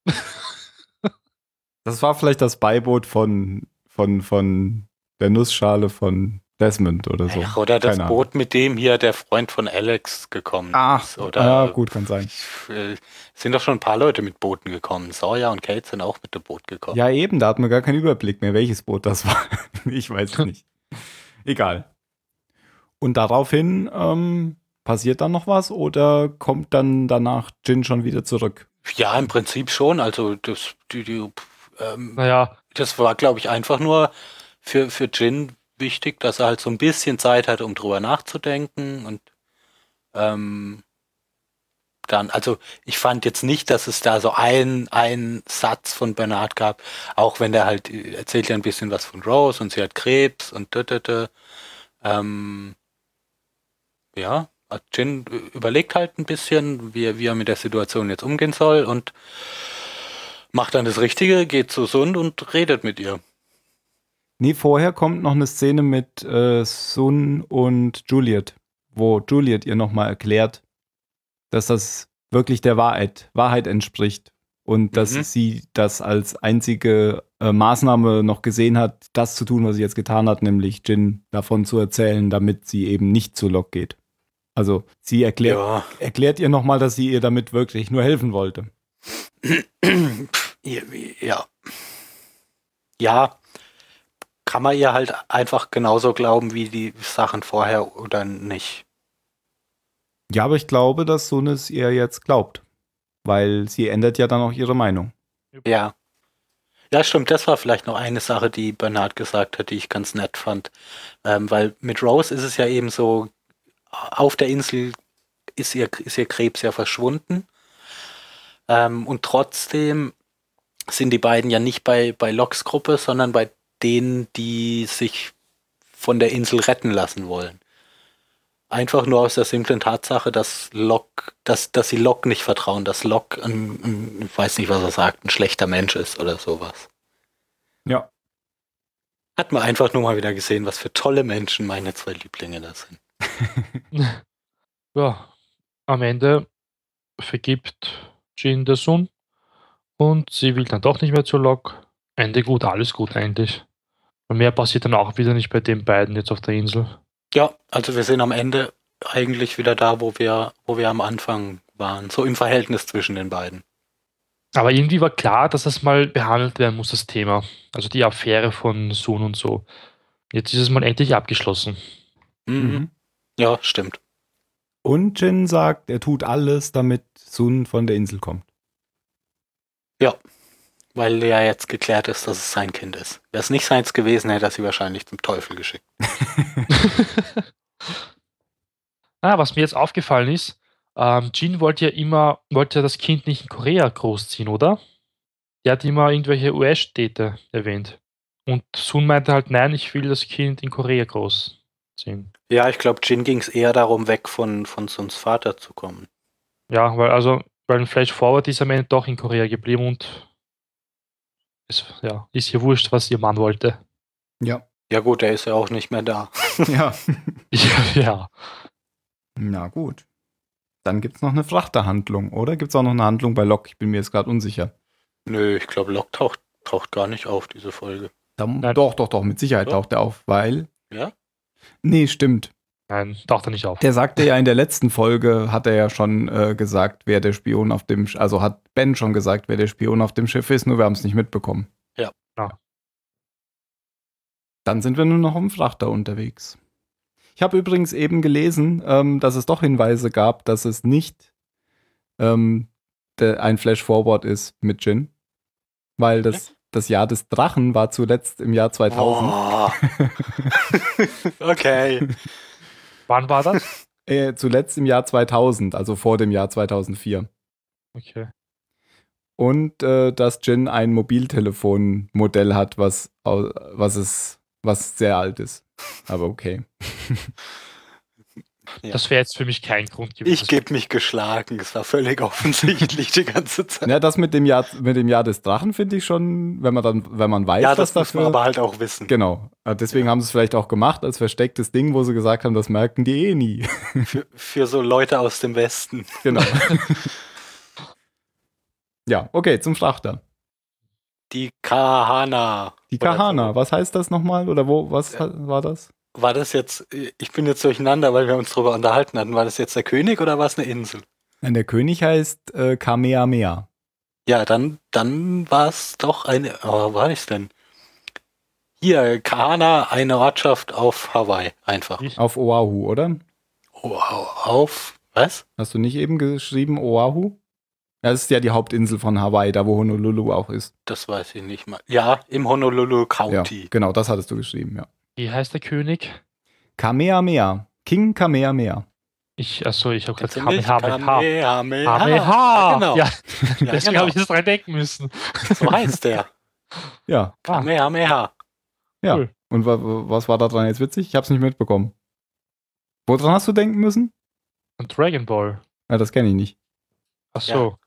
das war vielleicht das Beiboot von, von, von der Nussschale von Desmond oder so. Ja, oder das Keine Boot, Ahnung. mit dem hier der Freund von Alex gekommen Ach, ist. Oder ja, ah, gut, kann sein. Äh, sind doch schon ein paar Leute mit Booten gekommen. Sawyer und Kate sind auch mit dem Boot gekommen. Ja, eben, da hat man gar keinen Überblick mehr, welches Boot das war. ich weiß es nicht. Egal. Und daraufhin ähm, passiert dann noch was oder kommt dann danach Jin schon wieder zurück? Ja, im Prinzip schon. Also das, die, die, ähm, naja. das war, glaube ich, einfach nur für, für Jin wichtig, dass er halt so ein bisschen Zeit hat, um drüber nachzudenken und ähm, dann, also ich fand jetzt nicht, dass es da so einen, einen Satz von Bernard gab, auch wenn der halt äh, erzählt ja ein bisschen was von Rose und sie hat Krebs und tötete. Ähm, ja, Jin äh, überlegt halt ein bisschen, wie, wie er mit der Situation jetzt umgehen soll und macht dann das Richtige, geht zu Sund und redet mit ihr. Nee, vorher kommt noch eine Szene mit äh, Sun und Juliet, wo Juliet ihr nochmal erklärt, dass das wirklich der Wahrheit, Wahrheit entspricht und dass mhm. sie das als einzige äh, Maßnahme noch gesehen hat, das zu tun, was sie jetzt getan hat, nämlich Jin davon zu erzählen, damit sie eben nicht zu Lok geht. Also sie erklärt, ja. erklärt ihr nochmal, dass sie ihr damit wirklich nur helfen wollte. Ja. Ja, kann man ihr halt einfach genauso glauben wie die Sachen vorher oder nicht. Ja, aber ich glaube, dass Sunis ihr jetzt glaubt. Weil sie ändert ja dann auch ihre Meinung. Ja. Ja, stimmt. Das war vielleicht noch eine Sache, die Bernard gesagt hat, die ich ganz nett fand. Ähm, weil mit Rose ist es ja eben so, auf der Insel ist ihr, ist ihr Krebs ja verschwunden. Ähm, und trotzdem sind die beiden ja nicht bei, bei Locks Gruppe, sondern bei denen, die sich von der Insel retten lassen wollen. Einfach nur aus der simplen Tatsache, dass Lock, dass, dass sie Lock nicht vertrauen, dass Lock ein, ein, ich weiß nicht, was er sagt, ein schlechter Mensch ist oder sowas. Ja. Hat man einfach nur mal wieder gesehen, was für tolle Menschen meine zwei Lieblinge da sind. ja, am Ende vergibt Jin der Sohn und sie will dann doch nicht mehr zu Lock. Ende gut, alles gut eigentlich. Und mehr passiert dann auch wieder nicht bei den beiden jetzt auf der Insel. Ja, also wir sind am Ende eigentlich wieder da, wo wir, wo wir am Anfang waren, so im Verhältnis zwischen den beiden. Aber irgendwie war klar, dass das mal behandelt werden muss, das Thema. Also die Affäre von Sun und so. Jetzt ist es mal endlich abgeschlossen. Mhm. mhm. Ja, stimmt. Und Jin sagt, er tut alles, damit Sun von der Insel kommt. Ja, weil ja jetzt geklärt ist, dass es sein Kind ist. Wäre es nicht seins gewesen, hätte er sie wahrscheinlich zum Teufel geschickt. ah, was mir jetzt aufgefallen ist, ähm, Jean wollte ja immer, wollte ja das Kind nicht in Korea großziehen, oder? Der hat immer irgendwelche US-Städte erwähnt. Und Sun meinte halt, nein, ich will das Kind in Korea großziehen. Ja, ich glaube, Jin ging es eher darum, weg von, von Suns Vater zu kommen. Ja, weil also, weil ein Flash Forward ist am Ende doch in Korea geblieben und ist, ja, ist ihr wurscht, was ihr machen wollte. Ne? Ja. Ja, gut, er ist ja auch nicht mehr da. ja. ja. ja. Na gut. Dann gibt es noch eine Frachterhandlung, oder? Gibt es auch noch eine Handlung bei Lok? Ich bin mir jetzt gerade unsicher. Nö, ich glaube, Lok taucht, taucht gar nicht auf, diese Folge. Dann, doch, doch, doch, mit Sicherheit doch. taucht er auf, weil. Ja? Nee, stimmt. Nein, tauchte nicht auf. Der sagte ja in der letzten Folge, hat er ja schon äh, gesagt, wer der Spion auf dem, also hat Ben schon gesagt, wer der Spion auf dem Schiff ist, nur wir haben es nicht mitbekommen. Ja, genau. Dann sind wir nur noch im Frachter unterwegs. Ich habe übrigens eben gelesen, ähm, dass es doch Hinweise gab, dass es nicht ähm, ein Flash-Forward ist mit Jin, weil das, das Jahr des Drachen war zuletzt im Jahr 2000. Oh. okay. Wann war das? äh, zuletzt im Jahr 2000, also vor dem Jahr 2004. Okay. Und äh, dass Jin ein Mobiltelefonmodell hat, was, was, ist, was sehr alt ist. Aber okay. Ja. Das wäre jetzt für mich kein Grund gewesen. Ich gebe mich geschlagen. Es war völlig offensichtlich die ganze Zeit. Ja, das mit dem Jahr, mit dem Jahr des Drachen finde ich schon, wenn man dann, wenn man weiß, ja, das muss dafür, man aber halt auch wissen. Genau. Ah, deswegen ja. haben sie es vielleicht auch gemacht als verstecktes Ding, wo sie gesagt haben, das merken die eh nie. Für, für so Leute aus dem Westen. Genau. ja, okay, zum Schlachter. Die Kahana. Die Kahana, was heißt das nochmal? Oder wo, was war das? war das jetzt, ich bin jetzt durcheinander, weil wir uns darüber unterhalten hatten, war das jetzt der König oder war es eine Insel? Nein, der König heißt äh, Kamehameha. Ja, dann, dann war es doch eine, aber war ich denn? Hier, Kana, eine Ortschaft auf Hawaii, einfach. Auf Oahu, oder? Oahu, auf, was? Hast du nicht eben geschrieben Oahu? Das ist ja die Hauptinsel von Hawaii, da wo Honolulu auch ist. Das weiß ich nicht mal. Ja, im Honolulu County. Ja, genau, das hattest du geschrieben, ja. Wie heißt der König? Kamehameha. King Kamehameha. Ich, achso, ich habe gerade Kamehameha. Kamehameha. Kamehameha. genau. ja. ja deswegen genau. habe ich das dran denken müssen. So heißt der. Ja. Kamehameha. Ja. Cool. Und was war da dran jetzt witzig? Ich habe es nicht mitbekommen. Woran hast du denken müssen? Und Dragon Ball. Ja, das kenne ich nicht. Achso. Ja.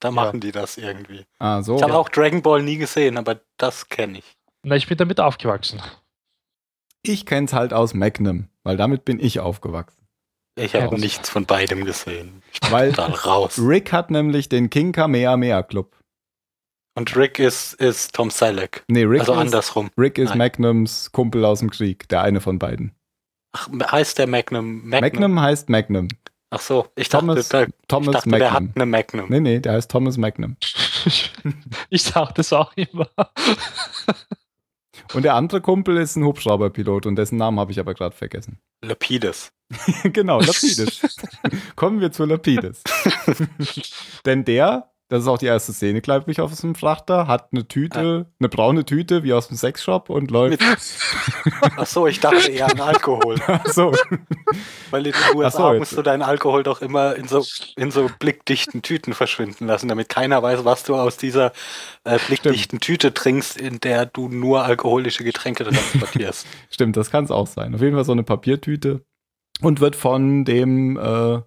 Da machen ja. die das irgendwie. Ah, so. Ich habe auch Dragon Ball nie gesehen, aber das kenne ich. Na, ich bin damit aufgewachsen. Ich kenn's halt aus Magnum, weil damit bin ich aufgewachsen. Ich habe ja, nichts von beidem gesehen. Ich bin weil raus. Rick hat nämlich den King Kamehameha Club. Und Rick ist, ist Tom Selleck. Nee, Rick also ist, andersrum. Rick ist Nein. Magnums Kumpel aus dem Krieg, der eine von beiden. Ach, heißt der Magnum? Magnum, Magnum heißt Magnum. Ach so, ich Thomas, dachte, der, Thomas ich dachte, Magnum. der hat eine Magnum. Nee, nee, der heißt Thomas Magnum. ich dachte es auch immer. Und der andere Kumpel ist ein Hubschrauberpilot und dessen Namen habe ich aber gerade vergessen. Lapides. genau, Lapides. Kommen wir zu Lapides. Denn der das ist auch die erste Szene, glaube ich, auf dem Frachter. Hat eine Tüte, ja. eine braune Tüte, wie aus dem Sexshop und läuft. Ach so, ich dachte eher an Alkohol. Ach so. Weil in den USA so, musst du deinen Alkohol doch immer in so, in so blickdichten Tüten verschwinden lassen, damit keiner weiß, was du aus dieser äh, blickdichten Stimmt. Tüte trinkst, in der du nur alkoholische Getränke transportierst. Stimmt, das kann es auch sein. Auf jeden Fall so eine Papiertüte und wird von dem äh,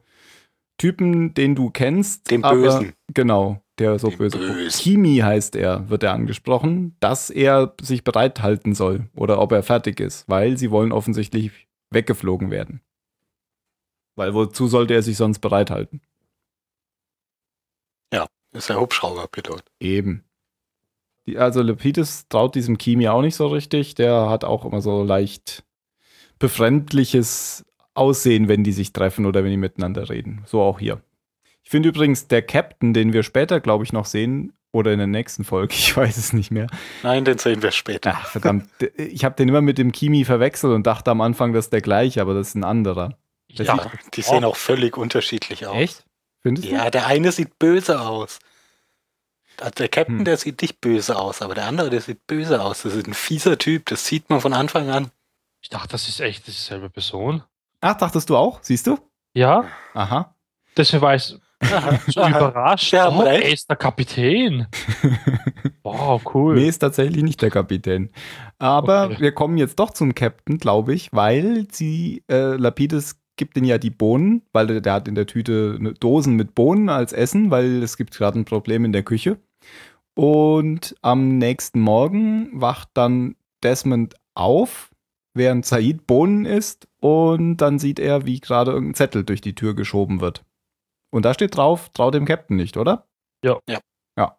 Typen, den du kennst. Den Bösen. Genau, der so den böse Bösen. Kimi heißt er, wird er angesprochen, dass er sich bereithalten soll oder ob er fertig ist, weil sie wollen offensichtlich weggeflogen werden. Weil wozu sollte er sich sonst bereithalten? Ja, ist der Hubschrauberpilot. Eben. Die, also Lepidus traut diesem Kimi auch nicht so richtig. Der hat auch immer so leicht befremdliches aussehen, wenn die sich treffen oder wenn die miteinander reden. So auch hier. Ich finde übrigens, der Captain, den wir später, glaube ich, noch sehen, oder in der nächsten Folge, ich weiß es nicht mehr. Nein, den sehen wir später. Ach, verdammt, ich habe den immer mit dem Kimi verwechselt und dachte am Anfang, das ist der gleiche, aber das ist ein anderer. Das ja, die sehen auch völlig unterschiedlich aus. Echt? Findest du? Ja, der eine sieht böse aus. Also der Captain, hm. der sieht nicht böse aus, aber der andere, der sieht böse aus. Das ist ein fieser Typ, das sieht man von Anfang an. Ich dachte, das ist echt dieselbe Person. Ach, dachtest du auch? Siehst du? Ja. Aha. Deswegen war ich so überrascht. Ja, oh, er ist der Kapitän. wow, cool. Nee, ist tatsächlich nicht der Kapitän. Aber okay. wir kommen jetzt doch zum Captain, glaube ich, weil sie, äh, Lapides gibt ihnen ja die Bohnen, weil der, der hat in der Tüte ne, Dosen mit Bohnen als Essen, weil es gibt gerade ein Problem in der Küche. Und am nächsten Morgen wacht dann Desmond auf, während Said Bohnen isst und dann sieht er, wie gerade irgendein Zettel durch die Tür geschoben wird. Und da steht drauf, trau dem Captain nicht, oder? Ja. Ja. ja.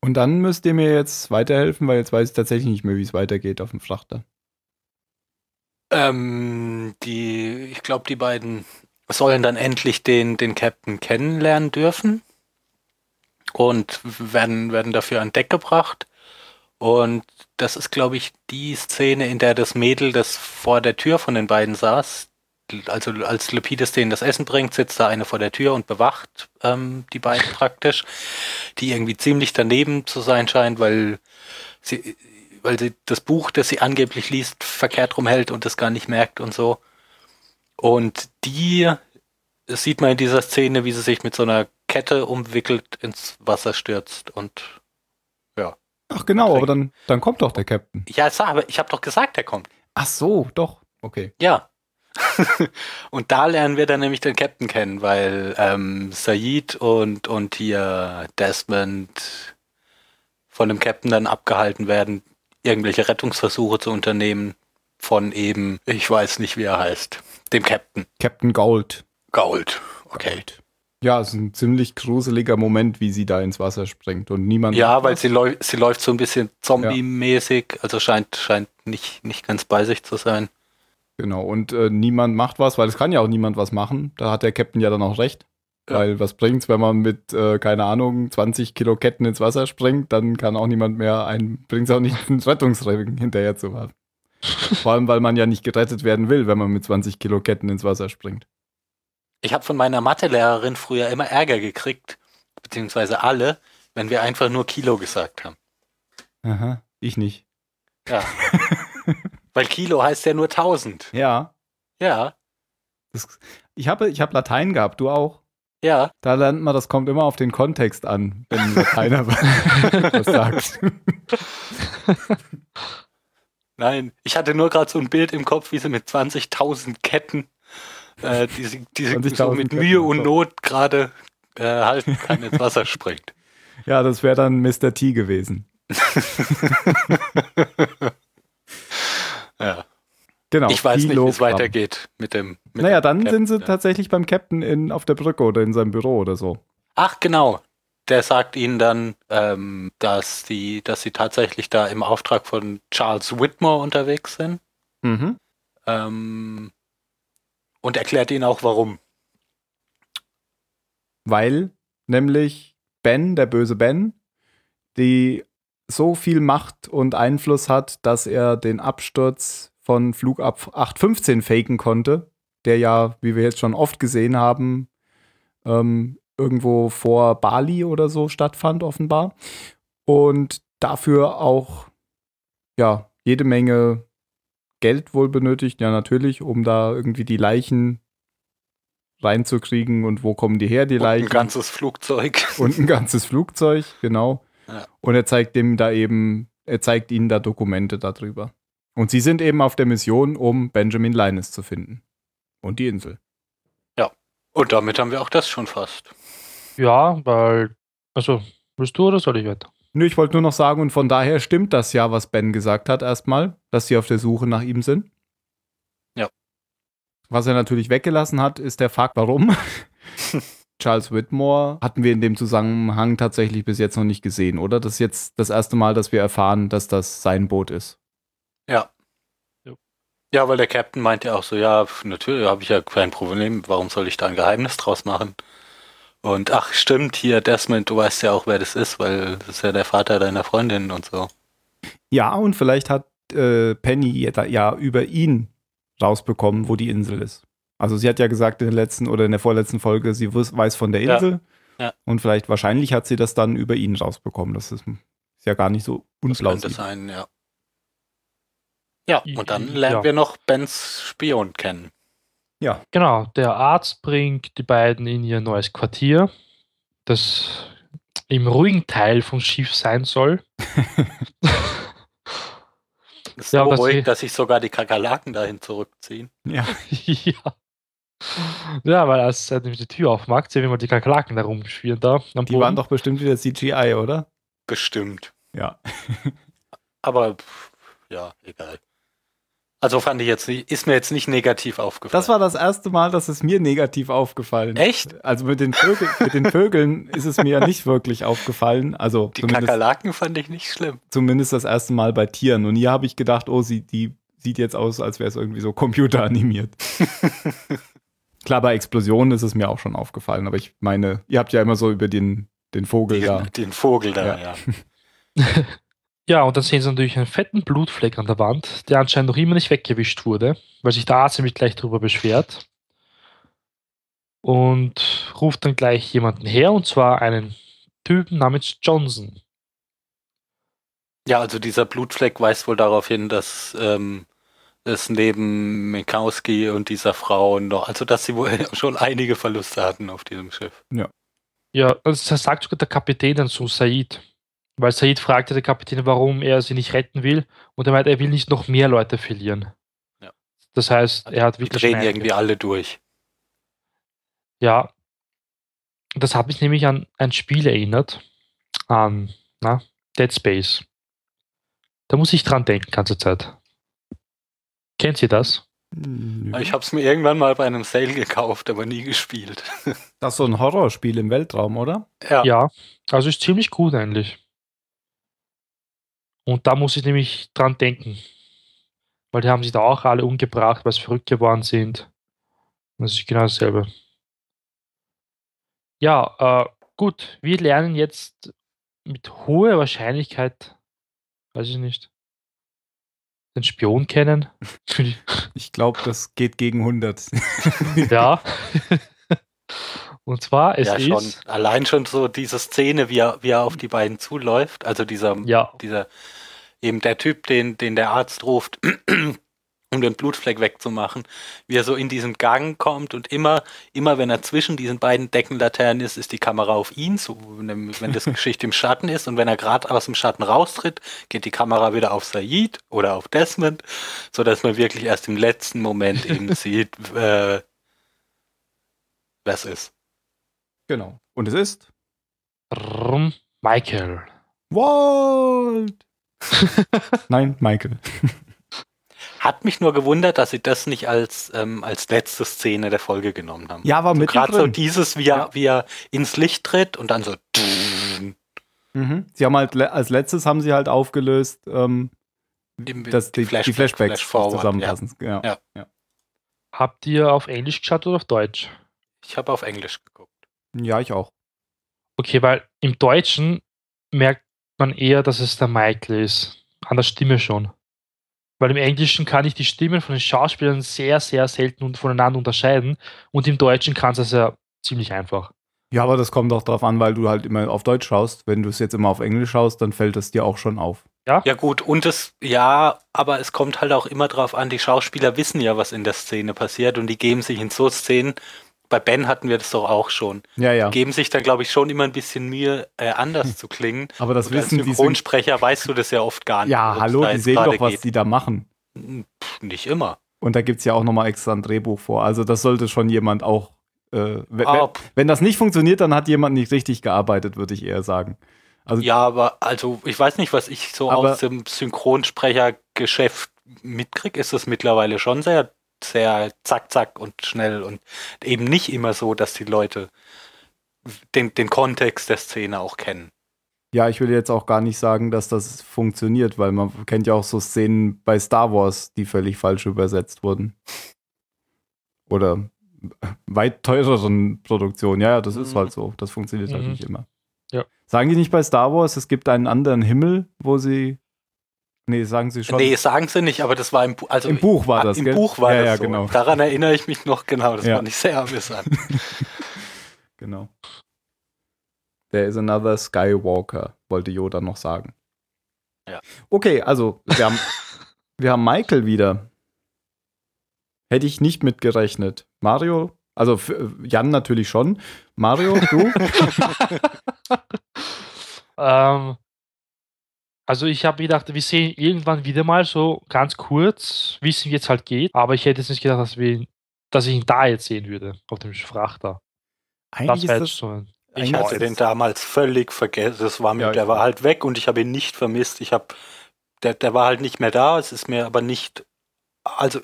Und dann müsst ihr mir jetzt weiterhelfen, weil jetzt weiß ich tatsächlich nicht mehr, wie es weitergeht auf dem Frachter. Ähm, die, ich glaube, die beiden sollen dann endlich den, den Captain kennenlernen dürfen und werden, werden dafür an Deck gebracht. Und das ist, glaube ich, die Szene, in der das Mädel, das vor der Tür von den beiden saß, also als Lupides denen das Essen bringt, sitzt da eine vor der Tür und bewacht ähm, die beiden praktisch, die irgendwie ziemlich daneben zu sein scheint, weil sie, weil sie das Buch, das sie angeblich liest, verkehrt rumhält und das gar nicht merkt und so. Und die das sieht man in dieser Szene, wie sie sich mit so einer Kette umwickelt ins Wasser stürzt und Ach genau, aber dann, dann kommt doch der Captain. Ja, ich habe doch gesagt, er kommt. Ach so, doch. Okay. Ja. und da lernen wir dann nämlich den Captain kennen, weil ähm, Said und, und hier Desmond von dem Captain dann abgehalten werden, irgendwelche Rettungsversuche zu unternehmen von eben, ich weiß nicht, wie er heißt, dem Captain. Captain Gold. Gold, okay. Gold. Ja, es ist ein ziemlich gruseliger Moment, wie sie da ins Wasser springt und niemand. Ja, weil sie, läu sie läuft so ein bisschen zombie-mäßig, ja. also scheint, scheint nicht, nicht ganz bei sich zu sein. Genau, und äh, niemand macht was, weil es kann ja auch niemand was machen. Da hat der Captain ja dann auch recht. Ja. Weil was bringt's, wenn man mit, äh, keine Ahnung, 20 Kilo Ketten ins Wasser springt, dann kann auch niemand mehr einen, bringt's auch nicht, einen Rettungsring hinterher zu haben. Vor allem, weil man ja nicht gerettet werden will, wenn man mit 20 Kilo Ketten ins Wasser springt ich habe von meiner Mathelehrerin früher immer Ärger gekriegt, beziehungsweise alle, wenn wir einfach nur Kilo gesagt haben. Aha, ich nicht. Ja. Weil Kilo heißt ja nur 1000. Ja. Ja. Das, ich habe ich hab Latein gehabt, du auch. Ja. Da lernt man, das kommt immer auf den Kontext an, wenn Lateiner was sagt. Nein, ich hatte nur gerade so ein Bild im Kopf, wie sie mit 20.000 Ketten äh, die sie, die so mit Mühe und Not gerade äh, halten kann, ins Wasser springt. Ja, das wäre dann Mr. T gewesen. ja. Genau. Ich weiß nicht, wie es weitergeht mit dem. Mit naja, dann Captain, sind sie tatsächlich beim Captain in, auf der Brücke oder in seinem Büro oder so. Ach, genau. Der sagt ihnen dann, ähm, dass, die, dass sie tatsächlich da im Auftrag von Charles Whitmore unterwegs sind. Mhm. Ähm, und erklärt ihnen auch warum. Weil nämlich Ben, der böse Ben, die so viel Macht und Einfluss hat, dass er den Absturz von Flug 815 faken konnte, der ja, wie wir jetzt schon oft gesehen haben, ähm, irgendwo vor Bali oder so stattfand, offenbar. Und dafür auch, ja, jede Menge Geld wohl benötigt, ja natürlich, um da irgendwie die Leichen reinzukriegen und wo kommen die her, die und Leichen. Ein ganzes Flugzeug. Und ein ganzes Flugzeug, genau. Ja. Und er zeigt ihm da eben, er zeigt ihnen da Dokumente darüber. Und sie sind eben auf der Mission, um Benjamin Linus zu finden. Und die Insel. Ja. Und damit haben wir auch das schon fast. Ja, weil, also, willst du oder soll ich weiter? Nö, ich wollte nur noch sagen, und von daher stimmt das ja, was Ben gesagt hat, erstmal, dass sie auf der Suche nach ihm sind. Ja. Was er natürlich weggelassen hat, ist der Fakt, warum. Charles Whitmore hatten wir in dem Zusammenhang tatsächlich bis jetzt noch nicht gesehen, oder? Das ist jetzt das erste Mal, dass wir erfahren, dass das sein Boot ist. Ja. Ja, weil der Captain meinte auch so, ja, natürlich habe ich ja kein Problem, warum soll ich da ein Geheimnis draus machen? Und ach, stimmt, hier, Desmond, du weißt ja auch, wer das ist, weil das ist ja der Vater deiner Freundin und so. Ja, und vielleicht hat äh, Penny ja über ihn rausbekommen, wo die Insel ist. Also sie hat ja gesagt in der letzten oder in der vorletzten Folge, sie weiß von der Insel. Ja, ja. Und vielleicht, wahrscheinlich hat sie das dann über ihn rausbekommen. Das ist, ist ja gar nicht so unplausibel. Das sein, ja. Ja, und dann lernen ja. wir noch Bens Spion kennen. Ja. Genau, der Arzt bringt die beiden in ihr neues Quartier, das im ruhigen Teil vom Schiff sein soll. so ja, ruhig, dass, dass sich sogar die Kakerlaken dahin zurückziehen. Ja. ja. Ja, weil als er nämlich die Tür aufmacht, sehen wir mal die Kakerlaken da rumschwirren da. die Boden. waren doch bestimmt wieder CGI, oder? Bestimmt. Ja. Aber pff, ja, egal. Also fand ich jetzt nicht, ist mir jetzt nicht negativ aufgefallen. Das war das erste Mal, dass es mir negativ aufgefallen ist. Echt? Also mit den, Vögel, mit den Vögeln ist es mir ja nicht wirklich aufgefallen. Also die Kakerlaken fand ich nicht schlimm. Zumindest das erste Mal bei Tieren. Und hier habe ich gedacht, oh, sie, die sieht jetzt aus, als wäre es irgendwie so computeranimiert. Klar, bei Explosionen ist es mir auch schon aufgefallen, aber ich meine, ihr habt ja immer so über den, den Vogel den, da. Den Vogel da, ja. ja. Ja, und dann sehen sie natürlich einen fetten Blutfleck an der Wand, der anscheinend noch immer nicht weggewischt wurde, weil sich der Arzt nämlich gleich darüber beschwert. Und ruft dann gleich jemanden her, und zwar einen Typen namens Johnson. Ja, also dieser Blutfleck weist wohl darauf hin, dass ähm, es neben Minkowski und dieser Frau noch, also dass sie wohl schon einige Verluste hatten auf diesem Schiff. Ja. Ja, also das sagt sogar der Kapitän dann so, Said. Weil Said fragte der Kapitän, warum er sie nicht retten will. Und er meint, er will nicht noch mehr Leute verlieren. Ja. Das heißt, also er hat wirklich. Die drehen irgendwie getan. alle durch. Ja. Das hat mich nämlich an ein Spiel erinnert. An na, Dead Space. Da muss ich dran denken, ganze Zeit. Kennt ihr das? Hm, ich habe es mir irgendwann mal bei einem Sale gekauft, aber nie gespielt. Das ist so ein Horrorspiel im Weltraum, oder? Ja. ja. also ist ziemlich gut eigentlich. Und da muss ich nämlich dran denken. Weil die haben sich da auch alle umgebracht, weil sie verrückt geworden sind. Das ist genau dasselbe. Ja, äh, gut. Wir lernen jetzt mit hoher Wahrscheinlichkeit, weiß ich nicht, den Spion kennen. Ich glaube, das geht gegen 100. ja. Und zwar es ja, ist schon. allein schon so diese Szene, wie er, wie er auf die beiden zuläuft, also dieser, ja. dieser eben der Typ, den, den der Arzt ruft, um den Blutfleck wegzumachen, wie er so in diesen Gang kommt und immer, immer wenn er zwischen diesen beiden Deckenlaternen ist, ist die Kamera auf ihn, so, wenn das Geschichte im Schatten ist und wenn er gerade aus dem Schatten raustritt, geht die Kamera wieder auf Said oder auf Desmond, sodass man wirklich erst im letzten Moment eben sieht, äh, was ist. Genau. Und es ist? Michael. Walt! Nein, Michael. Hat mich nur gewundert, dass sie das nicht als, ähm, als letzte Szene der Folge genommen haben. Ja, war mit. Gerade so dieses, wie er, wie er ins Licht tritt und dann so. Mhm. Sie haben halt als letztes haben sie halt aufgelöst, ähm, die, dass die, die, Flashback, die Flashbacks Flash zusammenpassen. Ja. Ja. Habt ihr auf Englisch geschaut oder auf Deutsch? Ich habe auf Englisch geguckt. Ja, ich auch. Okay, weil im Deutschen merkt man eher, dass es der Michael ist. An der Stimme schon. Weil im Englischen kann ich die Stimmen von den Schauspielern sehr, sehr selten voneinander unterscheiden. Und im Deutschen kann es das also ja ziemlich einfach. Ja, aber das kommt auch darauf an, weil du halt immer auf Deutsch schaust. Wenn du es jetzt immer auf Englisch schaust, dann fällt das dir auch schon auf. Ja? ja, gut, und es, ja, aber es kommt halt auch immer darauf an, die Schauspieler wissen ja, was in der Szene passiert und die geben sich in so Szenen bei Ben hatten wir das doch auch schon. Ja, ja. Die geben sich dann, glaube ich, schon immer ein bisschen Mühe, äh, anders hm. zu klingen. Aber das Und wissen als Synchronsprecher sind... weißt du das ja oft gar nicht. Ja, hallo, die sehen doch, was geht. die da machen. Hm, pff, nicht immer. Und da gibt es ja auch nochmal extra ein Drehbuch vor. Also das sollte schon jemand auch. Äh, wenn, ah, wenn das nicht funktioniert, dann hat jemand nicht richtig gearbeitet, würde ich eher sagen. Also, ja, aber also ich weiß nicht, was ich so aus dem Synchronsprechergeschäft mitkriege, ist das mittlerweile schon sehr sehr zack, zack und schnell und eben nicht immer so, dass die Leute den, den Kontext der Szene auch kennen. Ja, ich will jetzt auch gar nicht sagen, dass das funktioniert, weil man kennt ja auch so Szenen bei Star Wars, die völlig falsch übersetzt wurden. Oder weit teureren Produktionen. Ja, ja, das ist mhm. halt so. Das funktioniert halt mhm. halt nicht immer. Ja. Sagen die nicht bei Star Wars, es gibt einen anderen Himmel, wo sie Nee, sagen sie schon. Nee, sagen sie nicht, aber das war im, Buch. also Im Buch war das, Im gell? Buch war ja, das ja, so. genau. Daran erinnere ich mich noch genau, das ja. fand ich sehr amüsant. genau. There is another Skywalker, wollte Yoda noch sagen. Ja. Okay, also wir haben, wir haben Michael wieder. Hätte ich nicht mitgerechnet. Mario, also Jan natürlich schon. Mario, du? ähm, also ich habe gedacht, wir sehen irgendwann wieder mal so ganz kurz, wie es jetzt halt geht. Aber ich hätte jetzt nicht gedacht, dass, wir, dass ich ihn da jetzt sehen würde, auf dem Frachter. Eigentlich das ist das, so ich hatte den damals völlig vergessen. Das war mir, ja, der war halt weg und ich habe ihn nicht vermisst. Ich habe, der, der war halt nicht mehr da. Es ist mir aber nicht, also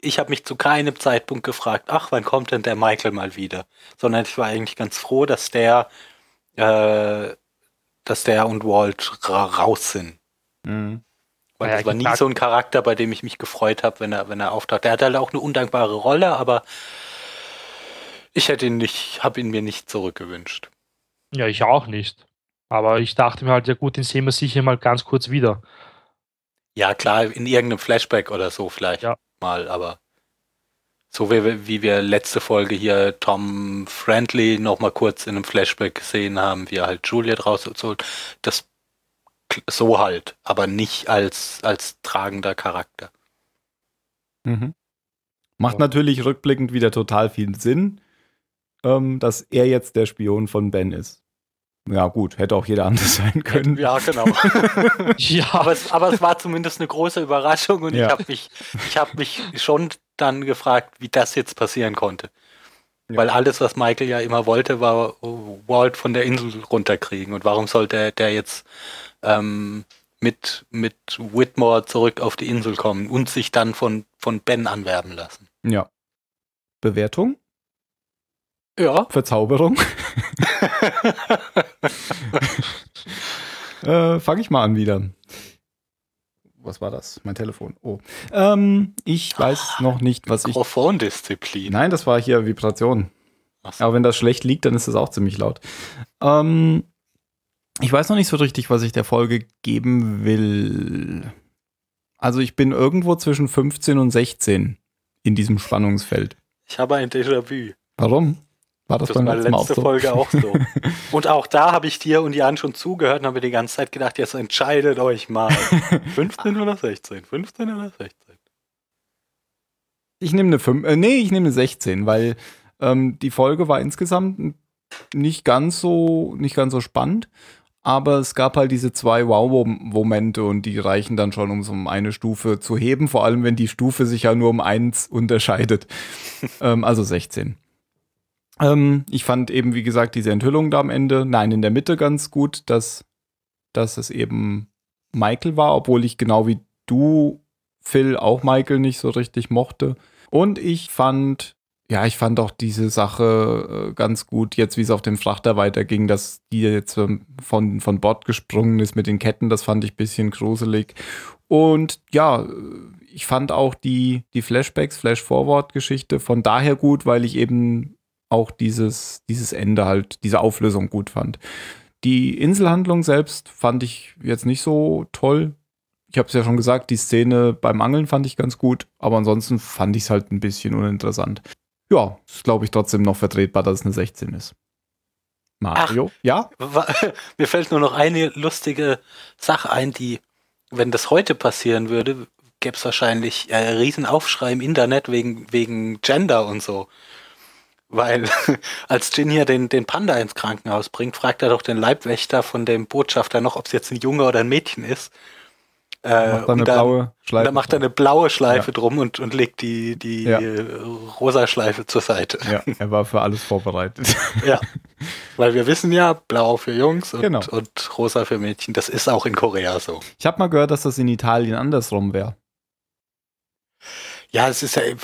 ich habe mich zu keinem Zeitpunkt gefragt, ach, wann kommt denn der Michael mal wieder? Sondern ich war eigentlich ganz froh, dass der äh, dass der und Walt ra raus sind. Mhm. Weil ja, das war nie so ein Charakter, bei dem ich mich gefreut habe, wenn er, wenn er auftaucht. Der hat halt auch eine undankbare Rolle, aber ich hätte ihn nicht, habe ihn mir nicht zurückgewünscht. Ja, ich auch nicht. Aber ich dachte mir halt, ja gut, den sehen wir sicher mal ganz kurz wieder. Ja, klar, in irgendeinem Flashback oder so vielleicht ja. mal, aber. So wie, wie wir letzte Folge hier Tom Friendly nochmal kurz in einem Flashback gesehen haben, wie er halt Juliet rausholt. Das so halt, aber nicht als, als tragender Charakter. Mhm. Macht natürlich rückblickend wieder total viel Sinn, ähm, dass er jetzt der Spion von Ben ist. Ja, gut, hätte auch jeder anders sein können. Ja, genau. ja. Aber es, aber, es, war zumindest eine große Überraschung und ja. ich habe mich, hab mich schon dann gefragt, wie das jetzt passieren konnte. Ja. Weil alles, was Michael ja immer wollte, war Walt von der Insel runterkriegen. Und warum sollte der, jetzt ähm, mit, mit Whitmore zurück auf die Insel kommen und sich dann von, von Ben anwerben lassen? Ja. Bewertung? Ja. Verzauberung? äh, Fange ich mal an wieder was war das? Mein Telefon. Oh. Ähm, ich weiß ah, noch nicht, was ich. Mikrofondisziplin. Nein, das war hier Vibration. So. Aber wenn das schlecht liegt, dann ist das auch ziemlich laut. Ähm, ich weiß noch nicht so richtig, was ich der Folge geben will. Also ich bin irgendwo zwischen 15 und 16 in diesem Spannungsfeld. Ich habe ein Déjà-vu. Warum? War das, das beim letzten Mal auch so? Folge auch so. und auch da habe ich dir und Jan schon zugehört und habe die ganze Zeit gedacht, jetzt entscheidet euch mal. 15 oder 16? 15 oder 16? Ich nehme eine 5, äh, nee, ich nehme eine 16, weil ähm, die Folge war insgesamt nicht ganz so, nicht ganz so spannend. Aber es gab halt diese zwei Wow-Momente und die reichen dann schon, um es um eine Stufe zu heben, vor allem wenn die Stufe sich ja nur um eins unterscheidet. ähm, also 16. Ähm, ich fand eben, wie gesagt, diese Enthüllung da am Ende, nein, in der Mitte ganz gut, dass, dass es eben Michael war, obwohl ich genau wie du, Phil, auch Michael nicht so richtig mochte. Und ich fand, ja, ich fand auch diese Sache äh, ganz gut, jetzt wie es auf dem Frachter weiterging, dass die jetzt ähm, von, von Bord gesprungen ist mit den Ketten, das fand ich ein bisschen gruselig. Und ja, ich fand auch die, die Flashbacks, Flash-Forward-Geschichte von daher gut, weil ich eben auch dieses, dieses Ende halt, diese Auflösung gut fand. Die Inselhandlung selbst fand ich jetzt nicht so toll. Ich habe es ja schon gesagt, die Szene beim Angeln fand ich ganz gut, aber ansonsten fand ich es halt ein bisschen uninteressant. Ja, ist glaube ich trotzdem noch vertretbar, dass es eine 16 ist. Mario, Ach, ja? Mir fällt nur noch eine lustige Sache ein, die, wenn das heute passieren würde, gäbe es wahrscheinlich äh, Riesenaufschrei im Internet wegen, wegen Gender und so. Weil als Jin hier den, den Panda ins Krankenhaus bringt, fragt er doch den Leibwächter von dem Botschafter noch, ob es jetzt ein Junge oder ein Mädchen ist. Äh, macht dann und, dann, und dann macht er eine blaue Schleife ja. drum und, und legt die, die ja. rosa Schleife zur Seite. Ja, er war für alles vorbereitet. ja. Weil wir wissen ja, blau für Jungs und, genau. und rosa für Mädchen. Das ist auch in Korea so. Ich habe mal gehört, dass das in Italien andersrum wäre. Ja, es ist ja äh, äh,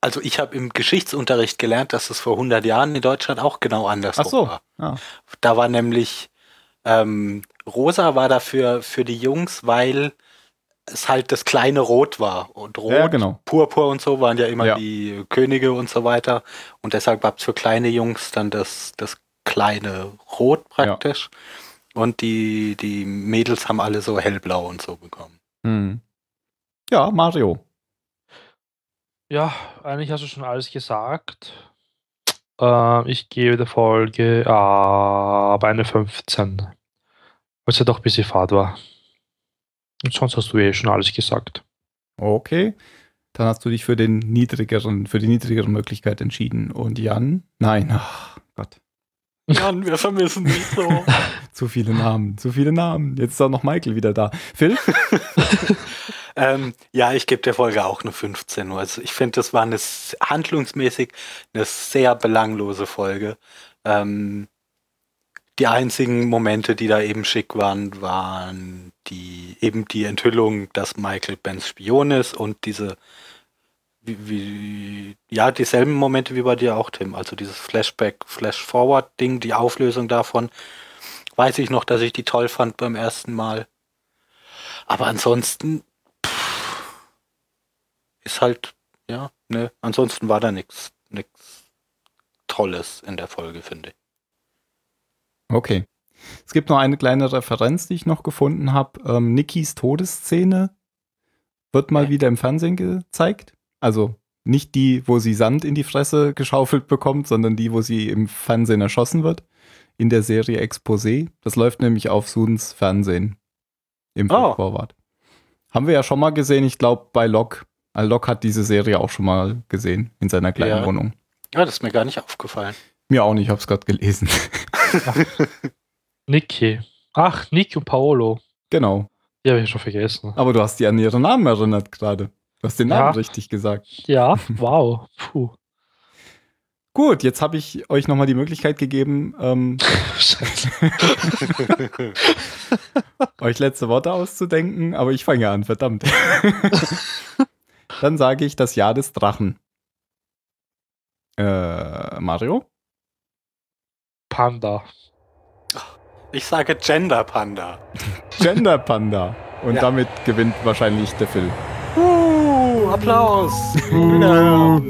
also ich habe im Geschichtsunterricht gelernt, dass es vor 100 Jahren in Deutschland auch genau anders Ach so. war. Ja. Da war nämlich ähm, Rosa war dafür für die Jungs, weil es halt das kleine Rot war und Rot, ja, genau. Purpur und so waren ja immer ja. die Könige und so weiter und deshalb gab es für kleine Jungs dann das das kleine Rot praktisch ja. und die die Mädels haben alle so hellblau und so bekommen. Mhm. Ja, Mario. Ja, eigentlich hast du schon alles gesagt. Äh, ich gebe der Folge ah, eine 15, weil es ja doch ein bisschen fad war. Und sonst hast du eh schon alles gesagt. Okay. Dann hast du dich für den niedrigeren, für die niedrigere Möglichkeit entschieden. Und Jan? Nein, ach Gott. Jan, wir vermissen dich so. zu viele Namen, zu viele Namen. Jetzt ist auch noch Michael wieder da. Phil? Ähm, ja, ich gebe der Folge auch eine 15. Also ich finde, das war eine handlungsmäßig eine sehr belanglose Folge. Ähm, die einzigen Momente, die da eben schick waren, waren die eben die Enthüllung, dass Michael Benz Spion ist und diese wie, wie, ja dieselben Momente wie bei dir auch, Tim. Also dieses Flashback, Flash-Forward-Ding, die Auflösung davon. Weiß ich noch, dass ich die toll fand beim ersten Mal. Aber ansonsten ist halt, ja, ne, ansonsten war da nichts nichts Tolles in der Folge, finde ich. Okay. Es gibt noch eine kleine Referenz, die ich noch gefunden habe. Ähm, Nikis Todesszene wird mal ja. wieder im Fernsehen gezeigt. Also nicht die, wo sie Sand in die Fresse geschaufelt bekommt, sondern die, wo sie im Fernsehen erschossen wird. In der Serie Exposé. Das läuft nämlich auf Suns Fernsehen. Im oh. Vorwart. Haben wir ja schon mal gesehen, ich glaube, bei Locke also Locke hat diese Serie auch schon mal gesehen in seiner kleinen ja. Wohnung. Ja, ah, das ist mir gar nicht aufgefallen. Mir auch nicht, ich hab's es gerade gelesen. Niki. Ach, Niki und Paolo. Genau. Die habe ich schon vergessen. Aber du hast die an ihren Namen erinnert gerade. Du hast den Namen richtig gesagt. Ja, wow. Puh. Gut, jetzt habe ich euch nochmal die Möglichkeit gegeben, ähm, euch letzte Worte auszudenken, aber ich fange ja an, verdammt. Dann sage ich das Jahr des Drachen. Äh, Mario? Panda. Ich sage Gender Panda. Gender Panda. Und ja. damit gewinnt wahrscheinlich der Phil. Uh, Applaus. Uh.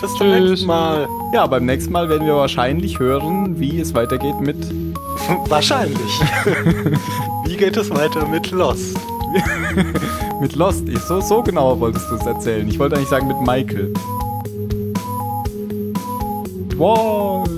Bis zum Tschüss. nächsten Mal. Ja, beim nächsten Mal werden wir wahrscheinlich hören, wie es weitergeht mit. wahrscheinlich. wie geht es weiter mit Lost? mit Lost. Ich, so, so genau wolltest du es erzählen. Ich wollte eigentlich sagen mit Michael. Wow.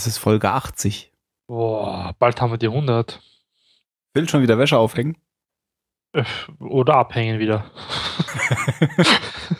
Das ist Folge 80. Boah, bald haben wir die 100. Will schon wieder Wäsche aufhängen? Äh, oder abhängen wieder.